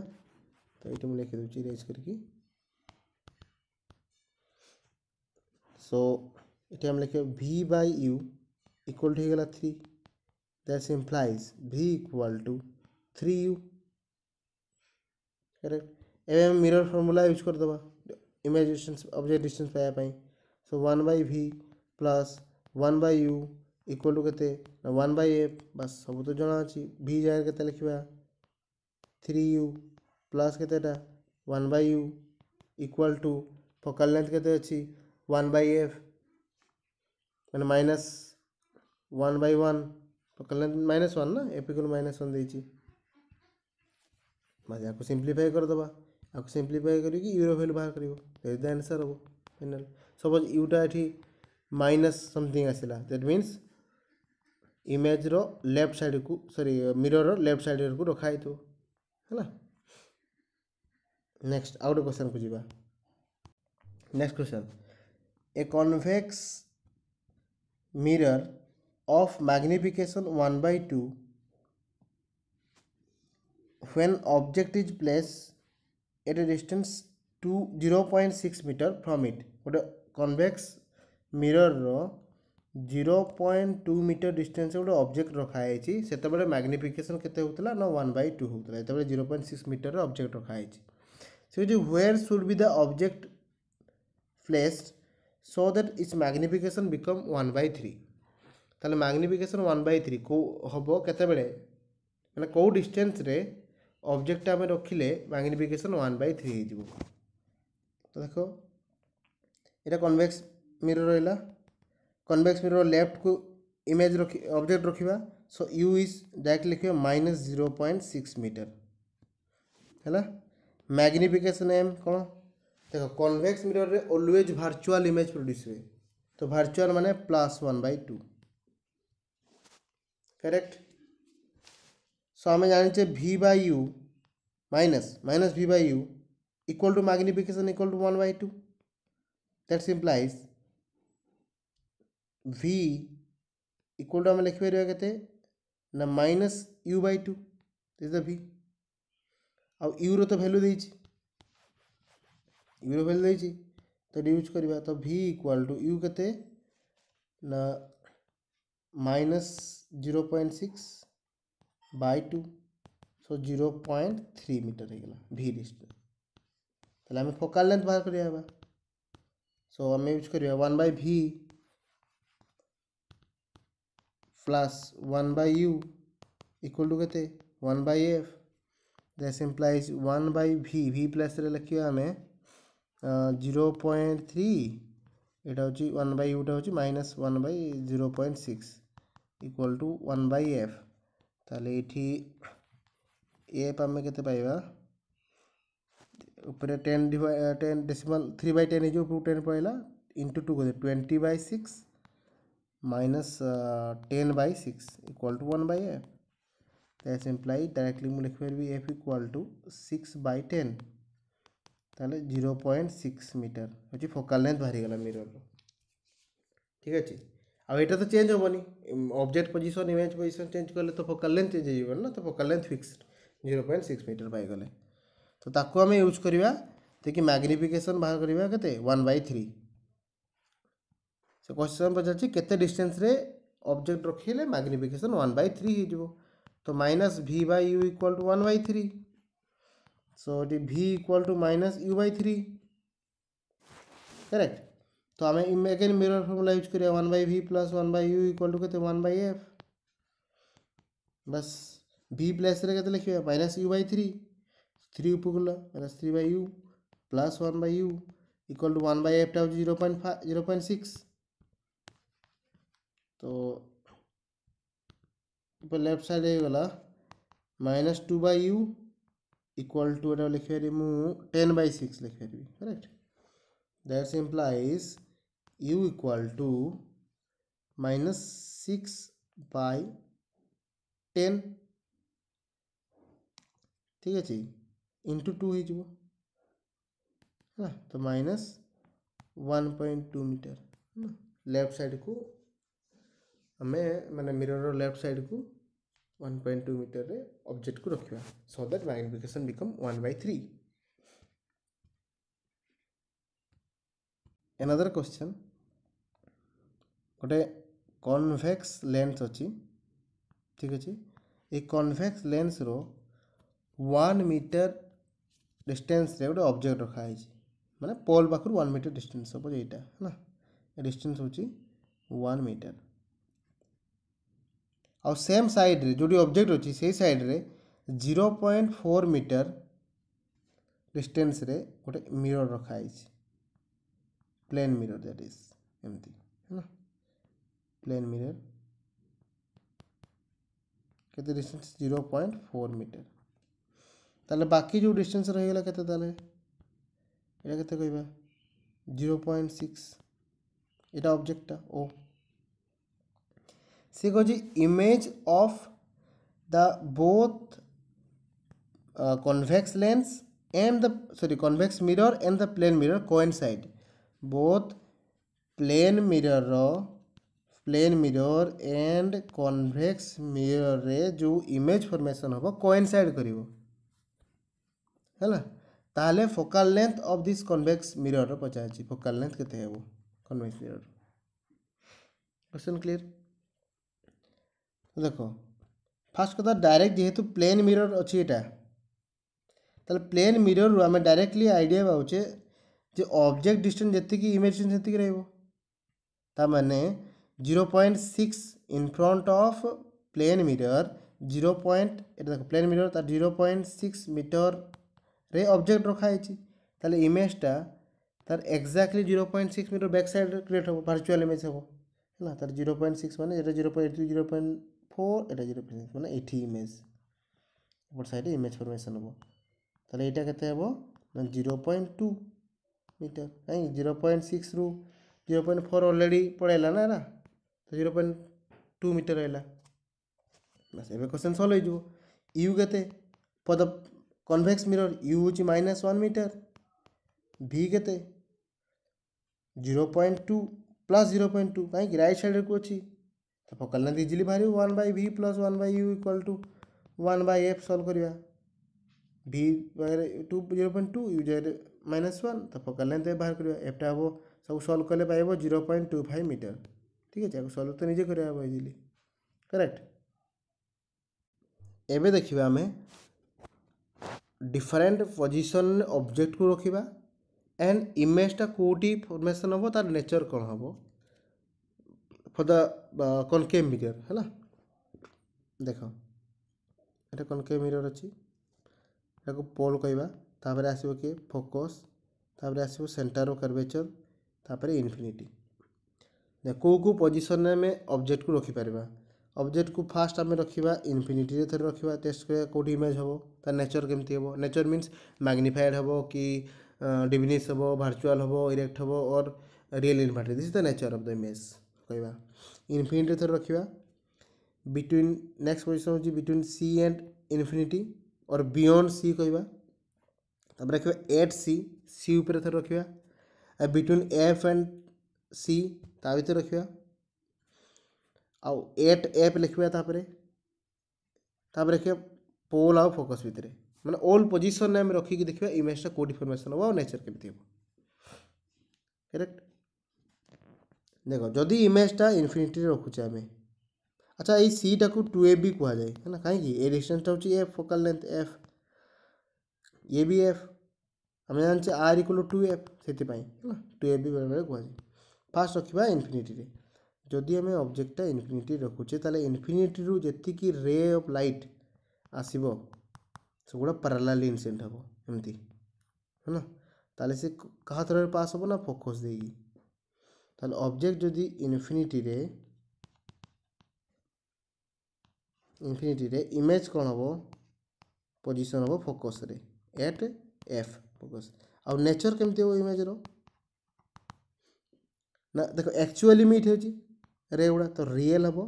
S1: तो ये मुझे लिखिद रेज करके सो ये आम लिखे v by u equal to होगा three that implies v equal to three u correct एवं मिरर फॉर्मूला यूज करदे इमेज डिस्टेंस ऑब्जेक्ट डिस्टेंस पाया so one by v plus one by u equal to के one by f बास सब तो जना अच्छी भि जगह के लिखा थ्री यू प्लस के one by u equal to focal length के वन बै एफ मैंने minus one by one focal length minus one ना एफ इक्वल माइनस वन देखिए सिंप्लीफाई करदे आपको सिंप्लीफाए करो भैल्यू बाहर कर आंसर हम फाइनाल सपोज यूटा ये माइनस समथिंग आसा that mean image left side को सरी मिरर रेफ्ट सैड को रखा ही तो, है नेक्स्ट आउ गोटे क्वेश्चन को जी next question a convex mirror of magnification one by two when object is place at a distance to 0.6 meter from it ଗୋଟେ convex mirrorର 0.2 meter distance ଗୋଟେ object ରଖାଯାଇଛି ସେତେବେଳେ magnification କେତେ ହେଉଥିଲା ନା 1 by 2 ହେଉଥିଲା ଯେତେବେଳେ 0.6 meter ର object ରଖାଯାଇଛି ସେ ହେଉଛି where should be the object placed so that its magnification become 1 by 3 তাহলে magnification 1 by 3 କୋଉ ହେବ କେତେବେଳେ ମାନେ କୋଉ ଡିଷ୍ଟାନ୍ସରେ ऑब्जेक्ट आम रखिले मैग्निफिकेसन वन बै थ्री हो तो देख यहाँ कनभेक्स मिरर रहा कनभेक्स मिरर लेफ्ट को इमेज रख ऑब्जेक्ट रखा सो यु इज डायरेक्ट लिखे minus zero point six metre है मैग्निफिकेसन एम कौन देख कनभेक्स मिरर में ऑलवेज भर्चुआल इमेज प्रड्यूस हुए तो भर्चुआल मान plus one by two correct so आम जाने v by minus minus v by u equal to magnification equal to one by two that implies v equal to आम लिखिपर के ना minus u by two is the v आउ रो तो value दे value दे तो use करवा तो भि इक्वाल टू यू के ना minus zero point six by two so zero point three metre हो गला भि डिस्टेन्स आम फोकाल लेंथ बाहर कर सो आम यूज कर प्लस वन बु इक्वल टू के one by f that implies one by v v plus लिखा आम जीरो पॉइंट थ्री यहाँ हूँ वन बै यूटा हूँ minus one by zero point six equal to one by f ताले एफ आम के ऊपर ten ten decimal three by ten ऊपर टेन पड़ा इंटु टू कहते twenty by six minus ten by six equal to one by f that imply directly मुझे लिखिपरि f equal to six by ten तेल zero point six metre हूँ focal length बाहरी गला मीर ठीक अच्छे आईटा तो चेंज हेनी object position image position change कले तो फोकाल लेंथ चेंज हो ना तो focal length fixed zero point six metre पाई तो आम यूज करवा कि मैग्निफिकेसन बाहर करवा के वन बै थ्री से क्वेश्चन पचार रे अब्जेक्ट रखे मैग्निफिकेसन वन बै थ्री हो तो माइनस भि बै बु equal to one by three so ये v equal to minus u by three correct तो आम अगेन मिरर फर्मुला यूज कर one by plus one by u equal to कहते one by f बस v plus लिखे minus u by three three उपकूल minus three by u plus one by u to one by एफ्टा zero point five zero point six तो left side गला minus two by u equal to लिखे मुझे ten by six लिखिपर correct that's implies u equal to minus 6 by 10 ठीक है into two हो तो minus one point two metre left side को हमें मैंने मिरर लेफ्ट साइड को वन पॉइंट टू मीटर रे ऑब्जेक्ट को रखा so that magnification become one by three another question ଗୋଟେ କନଭେକ୍ସ ଲେନ୍ସ ଅଛି ଠିକ୍ ଅଛି ଏଇ କନଭେକ୍ସ ଲେନ୍ସର ୱାନ୍ ମିଟର ଡିଷ୍ଟାନ୍ସରେ ଗୋଟେ ଅବଜେକ୍ଟ ରଖାହେଇଛି ମାନେ ପୋଲ୍ ପାଖରୁ ୱାନ୍ ମିଟର ଡିଷ୍ଟାନ୍ସ ହେବ ଏଇଟା ହେଲା ଏ ଡିଷ୍ଟାନ୍ସ ହେଉଛି ୱାନ୍ ମିଟର ଆଉ ସେମ୍ ସାଇଡ଼୍ରେ ଯେଉଁଠି ଅବଜେକ୍ଟ ଅଛି ସେଇ ସାଇଡ଼୍ରେ ଜିରୋ ପଏଣ୍ଟ ଫୋର୍ ମିଟର ଡିଷ୍ଟାନ୍ସରେ ଗୋଟେ ମିରର୍ ରଖାହେଇଛି ପ୍ଲେନ୍ ମିରର୍ ଦ୍ୟାଟ୍ ଇଜ୍ ଏମିତି ହେଲା प्लेन मिरर कितने डिस्टेंस 0.4 मीटर तले बाकी जो डिस्टेंस रह गेला কত তালে এটা কত কইবা 0.6 এটা অবজেক্টটা ও সিগো জি image of the both convex lens um the sorry convex mirror and the plane mirror coincide both plane mirror র plane mirror and convex mirror रे जो इमेज फॉर्मेशन हम कोइनसाइड कर focal length of this convex mirror रो पचार focal length के convex mirror question clear देखो fast कथा डायरेक्ट जेहेतु प्लेन मिरर अच्छे यहाँ प्लेन मिरर आम डायरेक्टली आईडिया पाचे जो ऑब्जेक्ट डिस्टेंस जी इमेज से रोने 0.6 in front of plane mirror 0. এটা দেখো প্লেন মিরর তার 0.6 মিটার রে অবজেক্ট রাখা হয়েছে তাহলে ইমেজটা তার exactly 0.6 metre back side create হবে ভার্চুয়াল ইমেজ হবে হ্যাঁ তার 0.6 মানে এটা 0.8 0.4 এটা 0.6 মানে 80 ইমেজ উপর সাইডে ইমেজ ফরমেশন হবে তাহলে এটা কত হবে না 0.2 মিটার কাই 0.6 রু 0.4 অলরেডি পড়াইলা না না तो ଜିରୋ ପଏଣ୍ଟ ଟୁ ମିଟର ରହିଲା ବାସ୍ ଏବେ କ୍ୱେଶ୍ଚନ୍ ସଲ୍ଭ ହେଇଯିବ ୟୁ କେତେ for the convex mirror u ହେଉଛି ମାଇନସ୍ ୱାନ୍ ମିଟର ଭି କେତେ zero point two plus zero point two କାହିଁକି ରାଇଟ୍ ସାଇଡ଼୍କୁ ଅଛି ତ ପକାଇନାହାନ୍ତି ଇଜିଲି ବାହାରିବ one by v plus one by u equal to one by f solve କରିବା v ଜାଗାରେ to zero point two u ଜାଗାରେ ମାଇନସ୍ ୱାନ୍ ତ ପକାଇଲେ ବାହାର କରିବା ଏଫ୍ଟା ହେବ ସବୁ ସଲ୍ଭ କଲେ ପାଇବ zero point two five metre ঠিক আছে ୟାକୁ ସଲ୍ଭ ତ ନିଜେ କରିବା ହେବ ଇଜିଲି କରେକ୍ଟ ଏବେ ଦେଖିବା ଆମେ ଡିଫରେଣ୍ଟ ପୋଜିସନ୍ ଅବଜେକ୍ଟକୁ ରଖିବା ଆଣ୍ଡ ଇମେଜଟା କେଉଁଠି ଫର୍ମେସନ୍ ହେବ ତା'ର ନେଚର୍ କ'ଣ ହେବ ଫର୍ ଦ କନକେଭ୍ ମିରର୍ ହେଲା ଦେଖ ଏଇଟା କନକେଭ୍ ମିରର୍ ଅଛି ଏହାକୁ ପୋଲ୍ କହିବା ତାପରେ ଆସିବ କିଏ ଫୋକସ୍ ତାପରେ ଆସିବ ସେଣ୍ଟର୍ ଅଫ୍ କାର୍ଭେଚର୍ ତାପରେ ଇନଫିନିଟି को कौ पोजिशन में अब्जेक्ट को रखिपर अब्जेक्ट को फास्ट आम रखा इनफिनिटी थे रखा टेस्ट कर कौटी इमेज हे तर नेचर केमती हे नेचर मीनस मैग्निफाइड हे कि डिविनिश हे भर्चुआल हे इरेक्ट हे और real inverted this is the nature of the image कह इनफिनिटी थे रखा बिटवीन नेक्स्ट पोजिशन हूँ बिटवीन सी एंड इनफिनिटी और बिअंड सी कह रखा एट सी सी उपर थे रखा बिटवीन एफ एंड सी ता भर रखा आउ एप लिखा रखा पोल आउ फोकस भितर मैं ओल पोजिशन आम रखिक देखा इमेजा कौट फर्मेसन हो नेचर केमी हो करेक्ट देख जदि इमेजा इनफिनिटी रखुचे आम अच्छा ये सीटा को टू ए भी कहुए है ना कहीं ए डिस्टेन्सटा हो फोकाल लेंथ एफ ए बी एफ आम जानते आर इक्वल टू एफ से टू ए भी बेले बेले कहुए फास्ट रखा इनफिनिटी जदि आम अब्जेक्टा इनफिनिटी रखुचे तेल इनफिनिटी रू जी रे अफ लाइट आसब से गुड़ा पारालाल इनसेंट हम एमती है ना तो सी क्या थर पास हम ना फोकस देखिए अब्जेक्ट जदि इनफिनिटी रे इनफिनिटी रे इमेज कौन हम पोजिशन हम फोकस एट एफ फोकस आउ नेचर केमती हम इमेज रो ନା ଦେଖ ଆକ୍ଚୁଆଲି ମିଟ୍ ହେଉଛି ରେ ରେଗୁଡ଼ା ତ ରିଏଲ୍ ହେବ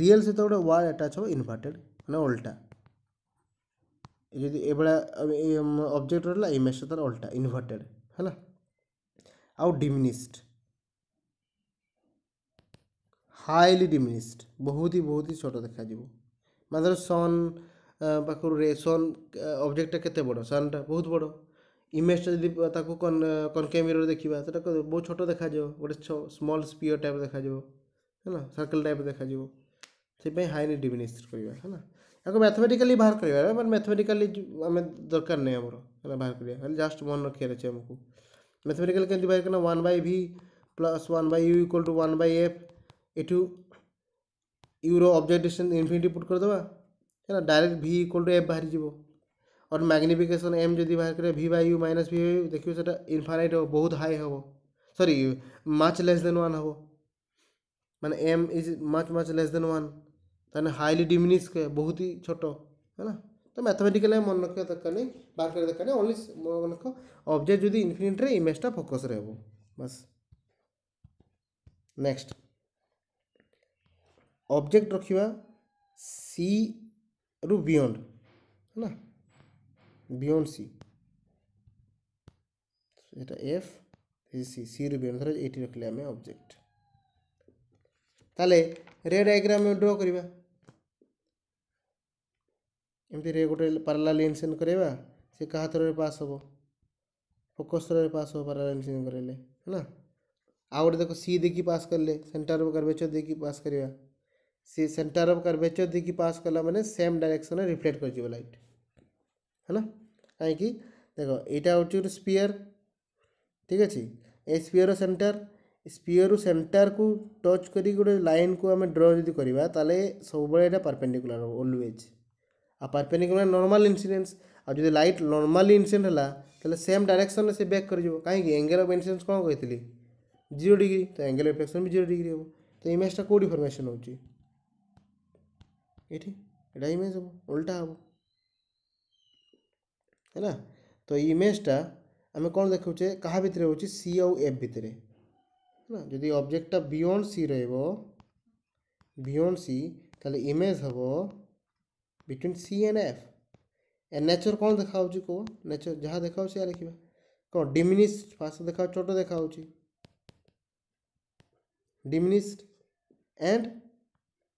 S1: ରିଏଲ୍ ସହିତ ଗୋଟେ ୱାର୍ଡ଼ ଆଟାଚ୍ ହେବ ଇନଭର୍ଟେଡ଼୍ ମାନେ ଓଲ୍ଟା ଯଦି ଏଭଳିଆ ଅବଜେକ୍ଟ ରହିଲା ଇମେଜ୍ ସହିତ ଓଲ୍ଟା ଇନଭର୍ଟେଡ଼୍ ହେଲା ଆଉ ଡିମିନିଷ୍ଟ ହାଇଲି ଡିମିନିଷ୍ଟ ବହୁତ ହି ବହୁତ ହି ଛୋଟ ଦେଖାଯିବ ମାତ୍ର ସନ୍ ପାଖରୁ ରେ ସନ୍ ଅବଜେକ୍ଟଟା କେତେ ବଡ଼ ସନ୍ଟା ବହୁତ ବଡ଼ इमेज जब कनके मिरर देखा तो बहुत छोट देखा गोटे स्मल स्पीय टाइप देखा है ना सर्कल टाइप देखा से हाई ने डिमिनिश करवा है ना या मैथमेटिकाली बाहर कर मैथमेटिकाली आम दरकार नहीं बाहर करवा जस्ट मन रखे आमको मैथमेटिकाली के बाहर करना one by v plus one by u equal to one by f u यूरो अब्जेक्ट डिस्टेन्स इनफिनिट पुट करदे है ना डायरेक्ट भि इक्वल टू एफ बाहरी और मैग्निफिकेशन एम जब बाहर करें v by u minus v by u देखिए इनफाइट हम बहुत हाई हम सरी मच लेस देन वन हम मैंने m is much much less than one तेज हाईली डिमिनिश कह बहुत ही छोट है ना तो मैथमेटिकल मन रखा दरकार नहीं बाहर करा दरकार नहीं ओनली मन रख अब्जेक्ट जो इनफिनिट्रे इमेजटा फोकस रो बस नेक्स्ट अब्जेक्ट रखा सी रु बिय है ना beyond C F C C रुट रखिले आम अब्जेक्ट ताले रे डायग्राम ड्र करवा एमती रे गोटे पारालाल इनसेन करवा सी क्या थर पास हे फोकस थर पास हे पारालाल इनसेन करेंगे है ना आ गए देख सी देख पास करले सेंटर ऑफ कर्भेचर देख पास करवा सी सेंटर ऑफ कर्भेचर देख पास कला मैंने सेम डायरेक्शन रिफ्लेक्ट कर लाइट है ना कि देख यहाँ हूँ गोटे स्पीयर ठीक अच्छे a sphere centre sphere centre को टच कर लाइन को आम ड्र जो करवा सब पारपेडिकुला ओलवेज आ पारपेडिकुला नर्माल इनसीडेन्स आदि लाइट नर्माल इनसीडेन्ट है तेल सेम डायरेक्शन से बैक कर कहीं एंगेल अफ इनसीडेन्स कौन कही जीरो डिग्री तो एंगेल रिफ्लेक्शन भी जीरो डिग्री हे तो इमेजटा कौटी फर्मेसन इमेज हम उल्टा हम ହେଲା ତ ଇମେଜ୍ଟା ଆମେ କ'ଣ ଦେଖାଉଛେ କାହା ଭିତରେ ହେଉଛି ସି ଆଉ ଏଫ୍ ଭିତରେ ହେଲା ଯଦି ଅବଜେକ୍ଟଟା ବିୟଣ୍ଡ ସି ରହିବ ବିୟଣ୍ଡ ସି ତାହେଲେ ଇମେଜ୍ ହେବ ବିଟୱିନ୍ ସି ଆଣ୍ଡ ଏଫ୍ ଏ ନେଚର୍ କ'ଣ ଦେଖାହେଉଛି କୁହ ନେଚର୍ ଯାହା ଦେଖାହେଉଛି ସେୟା ଲେଖିବା କ'ଣ ଡିମିନିସ୍ ଫାଷ୍ଟ ଦେଖାହେଉଛି ଛୋଟ ଦେଖାହେଉଛି diminished and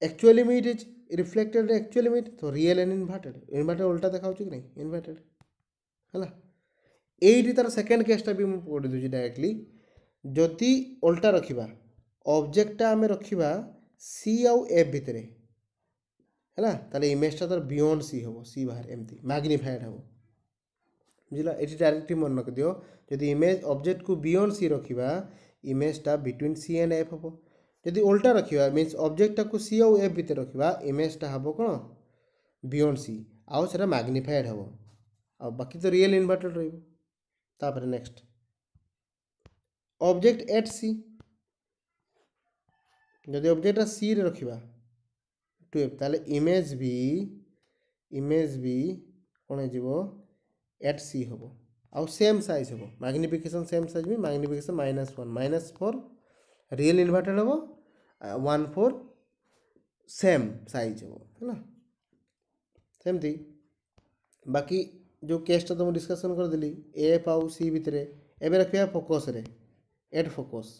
S1: actual limit is reflected actual limit so real and inverted inverted उल्टा देखा हो चुकी नहीं inverted ହେଲା ଏଇଠି ତା'ର ସେକେଣ୍ଡ କେସ୍ଟା ବି ମୁଁ ପଢ଼ି ଦେଉଛି ଡାଇରେକ୍ଟଲି ଯଦି ଓଲ୍ଟା ରଖିବା ଅବଜେକ୍ଟଟା ଆମେ ରଖିବା ସି ଆଉ ଏଫ୍ ଭିତରେ ହେଲା ତାହେଲେ ଇମେଜ୍ଟା ତା'ର ବିୟଣ୍ଡ ସି ହେବ ସି ବାହାରେ ଏମିତି ମ୍ୟାଗ୍ନିଫାଏଡ଼୍ ହେବ ବୁଝିଲା ଏଠି ଡାଇରେକ୍ଟ ମନେ ରଖିଦିଅ ଯଦି ଇମେଜ୍ ଅବଜେକ୍ଟକୁ ବିୟଣ୍ଡ ସି ରଖିବା ଇମେଜ୍ଟା ବିଟୱିନ୍ ସି ଆଣ୍ଡ ଏଫ୍ ହେବ ଯଦି ଓଲ୍ଟା ରଖିବା ମିନ୍ସ ଅବଜେକ୍ଟଟାକୁ ସି ଆଉ ଏଫ୍ ଭିତରେ ରଖିବା ଇମେଜ୍ଟା ହେବ କ'ଣ ବିୟଣ୍ଡ ସି ଆଉ ସେଇଟା ମ୍ୟାଗ୍ନିଫାଏଡ଼୍ ହେବ और बाकी तो रियल इन्वर्टर रही नेक्स्ट ऑब्जेक्ट एट सी जदि ऑब्जेक्ट सी रे रखा टूएल्व ताले इमेज भी इमेज भी कौन हो एट सी हम आउ सेम सैज हम मैग्निफिकेसन सेम सैज भी magnification minus one minus four real inverted हम वन फोर सेम सैज हम है सेमती बाकी ଯେଉଁ କେସ୍ଟା ତ ମୁଁ ଡିସ୍କସନ୍ କରିଦେଲି ଏଫ୍ ଆଉ ସି ଭିତରେ ଏବେ ରଖିବା ଫୋକସ୍ରେ ଏଟ୍ ଫୋକସ୍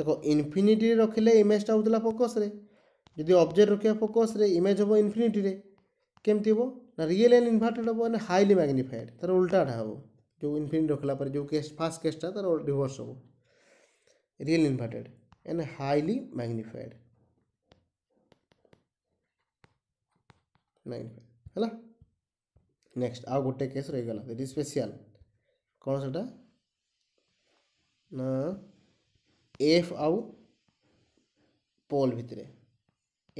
S1: ଦେଖ ଇନଫିନିଟିରେ ରଖିଲେ ଇମେଜ୍ଟା ହେଉଥିଲା ଫୋକସ୍ରେ ଯଦି ଅବଜେକ୍ଟ ରଖିବା ଫୋକସ୍ରେ ଇମେଜ୍ ହେବ ଇନଫିନିଟିରେ କେମିତି ହେବ ନା ରିଏଲ୍ ଆଣ୍ଡ ଇନଭର୍ଟେଡ଼ ହେବ ନା ହାଇଲି ମ୍ୟାଗ୍ନିଫାଏଡ଼୍ ତା'ର ଉଲ୍ଟାଟା ହେବ ଯେଉଁ ଇନଫିନିଟି ରଖିଲା ପରେ ଯେଉଁ କେସ୍ ଫାର୍ଷ୍ଟ କେସ୍ଟା ତା'ର ରିଭର୍ସ ହେବ real inverted and highly magnified magnified ହେଲା नेक्स्ट आ गोटे केस रहीगला दिट इज स्पेशल कौन से एफ आउ पोल भितर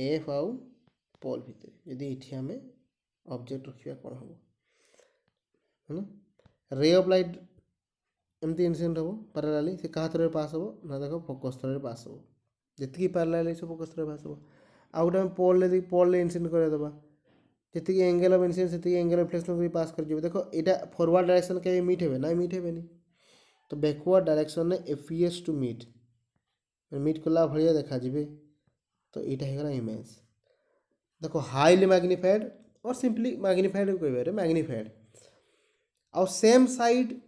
S1: एफ आउ पोल भितर यदि ये आम अब्जेक्ट रखा कौन हम रे अफ लाइट एमती इनसीडेट हम पारालाली से क्या थ्रे पास हम ना देख फोकस थ्रे पास हम जितकी पारालाली से फोकस थ्रे पास हम आउ गए पोल पोल इनसीडेट करदेबा जितकी एंगेल अफ इनसिडेंस जितकी एंगेल अफ रिफ्लेक्शन भी पास तो कर तो देखो यहाँ फरवर्ड डायरेक्शन के मिट हे ना मिट हेनी तो बैकवर्ड डायरेक्शन ने एफिएस टू मीट मिट कला भाया देखा जाए तो यहाँ हो इमेज देखो हाईली मैग्निफाइड और सिंपली मैग्निफाइड कह मैग्निफाइड आउ सेम सैड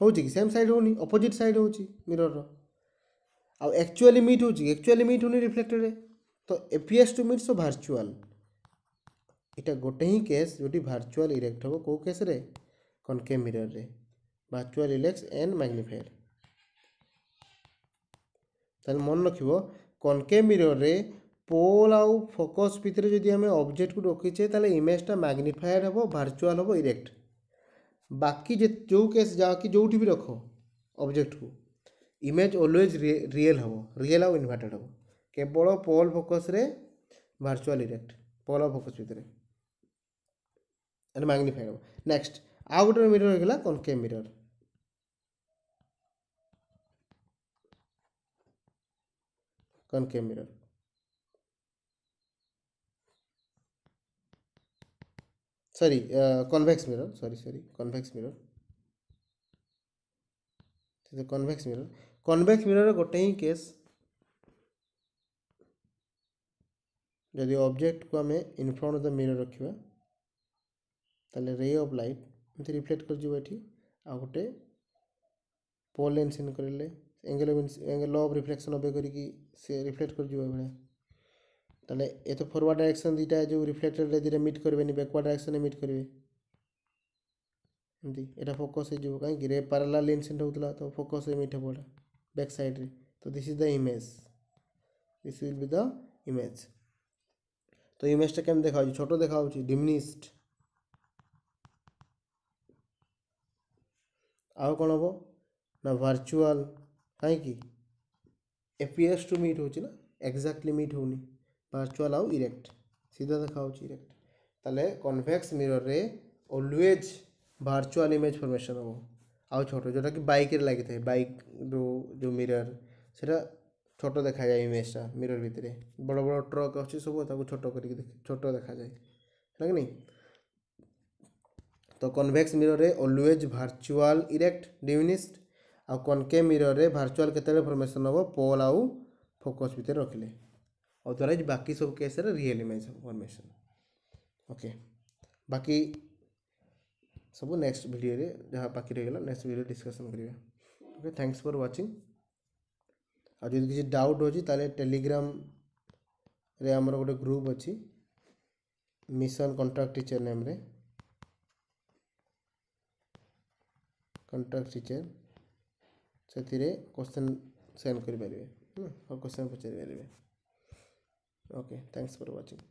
S1: हूँ कि सेम सैड होपोजिट सैड हूँ मिरर रक्चुअली मिट हो एक्चुअली मिट हो रिफ्लेक्टेड तो एफिएस टू मिट सो भर्चुआल ଏଇଟା ଗୋଟେ ହିଁ କେସ୍ ଯେଉଁଠି ଭାର୍ଚୁଆଲ୍ ଇରେକ୍ଟ ହେବ କେଉଁ କେସ୍ରେ କନକେଭ୍ ମିରର୍ରେ ଭାର୍ଚୁଆଲ୍ ଇଲେକ୍ସ ଏଣ୍ଡ ମ୍ୟାଗ୍ନିଫାୟର୍ ତାହେଲେ ମନେ ରଖିବ କନକେଭ୍ ମିରର୍ରେ পোল আউ ফোকস ভিতরে যদি আমি অবজেক্টকু রখিছে তাহলে ইমেজটা ম্যাগনিফায়ার হব ভার্চুয়াল হব ইরেক্ট বাকি যে যে কেস যা কি যেটি বি রখ অবজেক্টকু ইমেজ অলওয়েজ রিয়েল হব রিয়েল আউ ইনভার্টেড হব কেবল পোল ফোকসরে ভার্চুয়াল ইরেক্ট পোল আউ ফোকস ভিতরে ମାନେ ମାଗ୍ନିଫାଏ ହେବ ନେକ୍ସଟ ଆଉ ଗୋଟେ ମିରର ରହିଗଲା concave mirror concave mirror sorry convex mirror sorry sorry convex mirror convex mirror convex mirror गोटे ही केस जदि ऑब्जेक्ट को आम in front of the mirror रखा ତାହେଲେ ରେ ଅଫ୍ ଲାଇଟ୍ ଏମିତି ରିଫ୍ଲେକ୍ଟ କରିଯିବ ଏଠି ଆଉ ଗୋଟେ ପୋଲ୍ ଲାଇନ୍ ସେଣ୍ଡ କରିଲେ ଏଙ୍ଗେଲ୍ ଏଙ୍ଗେଲ୍ ଅଫ୍ ରିଫ୍ଲେକ୍ସନ୍ ଅବେ କରିକି ସେ ରିଫ୍ଲେକ୍ଟ କରିଯିବ ଏଭଳିଆ ତାହେଲେ ଏ ତ ଫରୱାର୍ଡ଼ ଡାଇରେକ୍ସନ୍ ଦୁଇଟା ଯେଉଁ ରିଫ୍ଲେକ୍ଟର୍ରେ ଦୁଇଟା ମିଟ୍ କରିବେନି ବ୍ୟାକୱାର୍ଡ଼ ଡାଇରେକ୍ସନ୍ରେ ମିଟ୍ କରିବେ ଏମିତି ଏଇଟା ଫୋକସ୍ ହେଇଯିବ କାହିଁକି ରେ ପାରାଲା ଲାଇନ୍ ସେଣ୍ଡ ହେଉଥିଲା ତ ଫୋକସ୍ରେ ମିଟ୍ ହେବ ଏଇଟା ବ୍ୟାକ୍ ସାଇଡ଼୍ରେ ତ this is the image this will be the image ତ ইমেজটা কেমন দেখা হচ্ছে ছোটো দেখা হচ্ছে ডিমনিস্ট ଆଉ କ'ଣ ହେବ ନା ଭର୍ଚୁଆଲ୍ କାହିଁକି ଏପିଏସ୍ ଟୁ ମିଟ୍ ହେଉଛି ନା ଏକ୍ଜାକ୍ଟଲି ମିଟ୍ ହେଉନି ଭର୍ଚୁଆଲ୍ ଆଉ ଇରେକ୍ଟ ସିଧା ଦେଖାହେଉଛି ଇରେକ୍ଟ ତାହେଲେ କନଭେକ୍ସ ମିରର୍ରେ ଅଲୱେଜ୍ ଭର୍ଚୁଆଲ୍ ଇମେଜ୍ ଫର୍ମେସନ୍ ହେବ ଆଉ ଛୋଟ ଯେଉଁଟାକି ବାଇକ୍ରେ ଲାଗିଥାଏ ବାଇକ୍ରୁ ଯେଉଁ ମିରର୍ ସେଇଟା ଛୋଟ ଦେଖାଯାଏ ଇମେଜ୍ଟା ମିରର୍ ଭିତରେ ବଡ଼ ବଡ଼ ଟ୍ରକ୍ ଅଛି ସବୁ ତାକୁ ଛୋଟ କରିକି ଛୋଟ ଦେଖାଯାଏ ହେଲା କି ନାହିଁ तो कनभेक्स मिरर रे अलवेज भार्चुआल इरेक्ट डिमिनिस्ड आ कनके मिरर रे भार्चुआल केतले फॉर्मेशन पोल आउ फोकस भितर रखिले अदरवाइज बाकी सब case real image formation okay बाकी सब नेक्स्ट वीडियो रे जहाँ बाकी रहीगला नेक्स्ट वीडियो डिस्कशन करेंगे ओके थैंक्स फॉर वाचिंग আর किसी डाउट हो टेलीग्राम তাহলে টেলিগ্রামে আমার গোটে গ্রুপ অছি মিশন কন্ট্রাক্ট টিচর নেমরে କଣ୍ଟ୍ରାକ୍ଟ ଟିଚର୍ ସେଥିରେ କୋଶ୍ଚିନ୍ ସେଣ୍ଡ କରିପାରିବେ ଆଉ କୋଶ୍ଚିନ୍ ପଚାରିପାରିବେ ଓକେ ଥ୍ୟାଙ୍କସ୍ ଫର୍ ୱାଚିଂ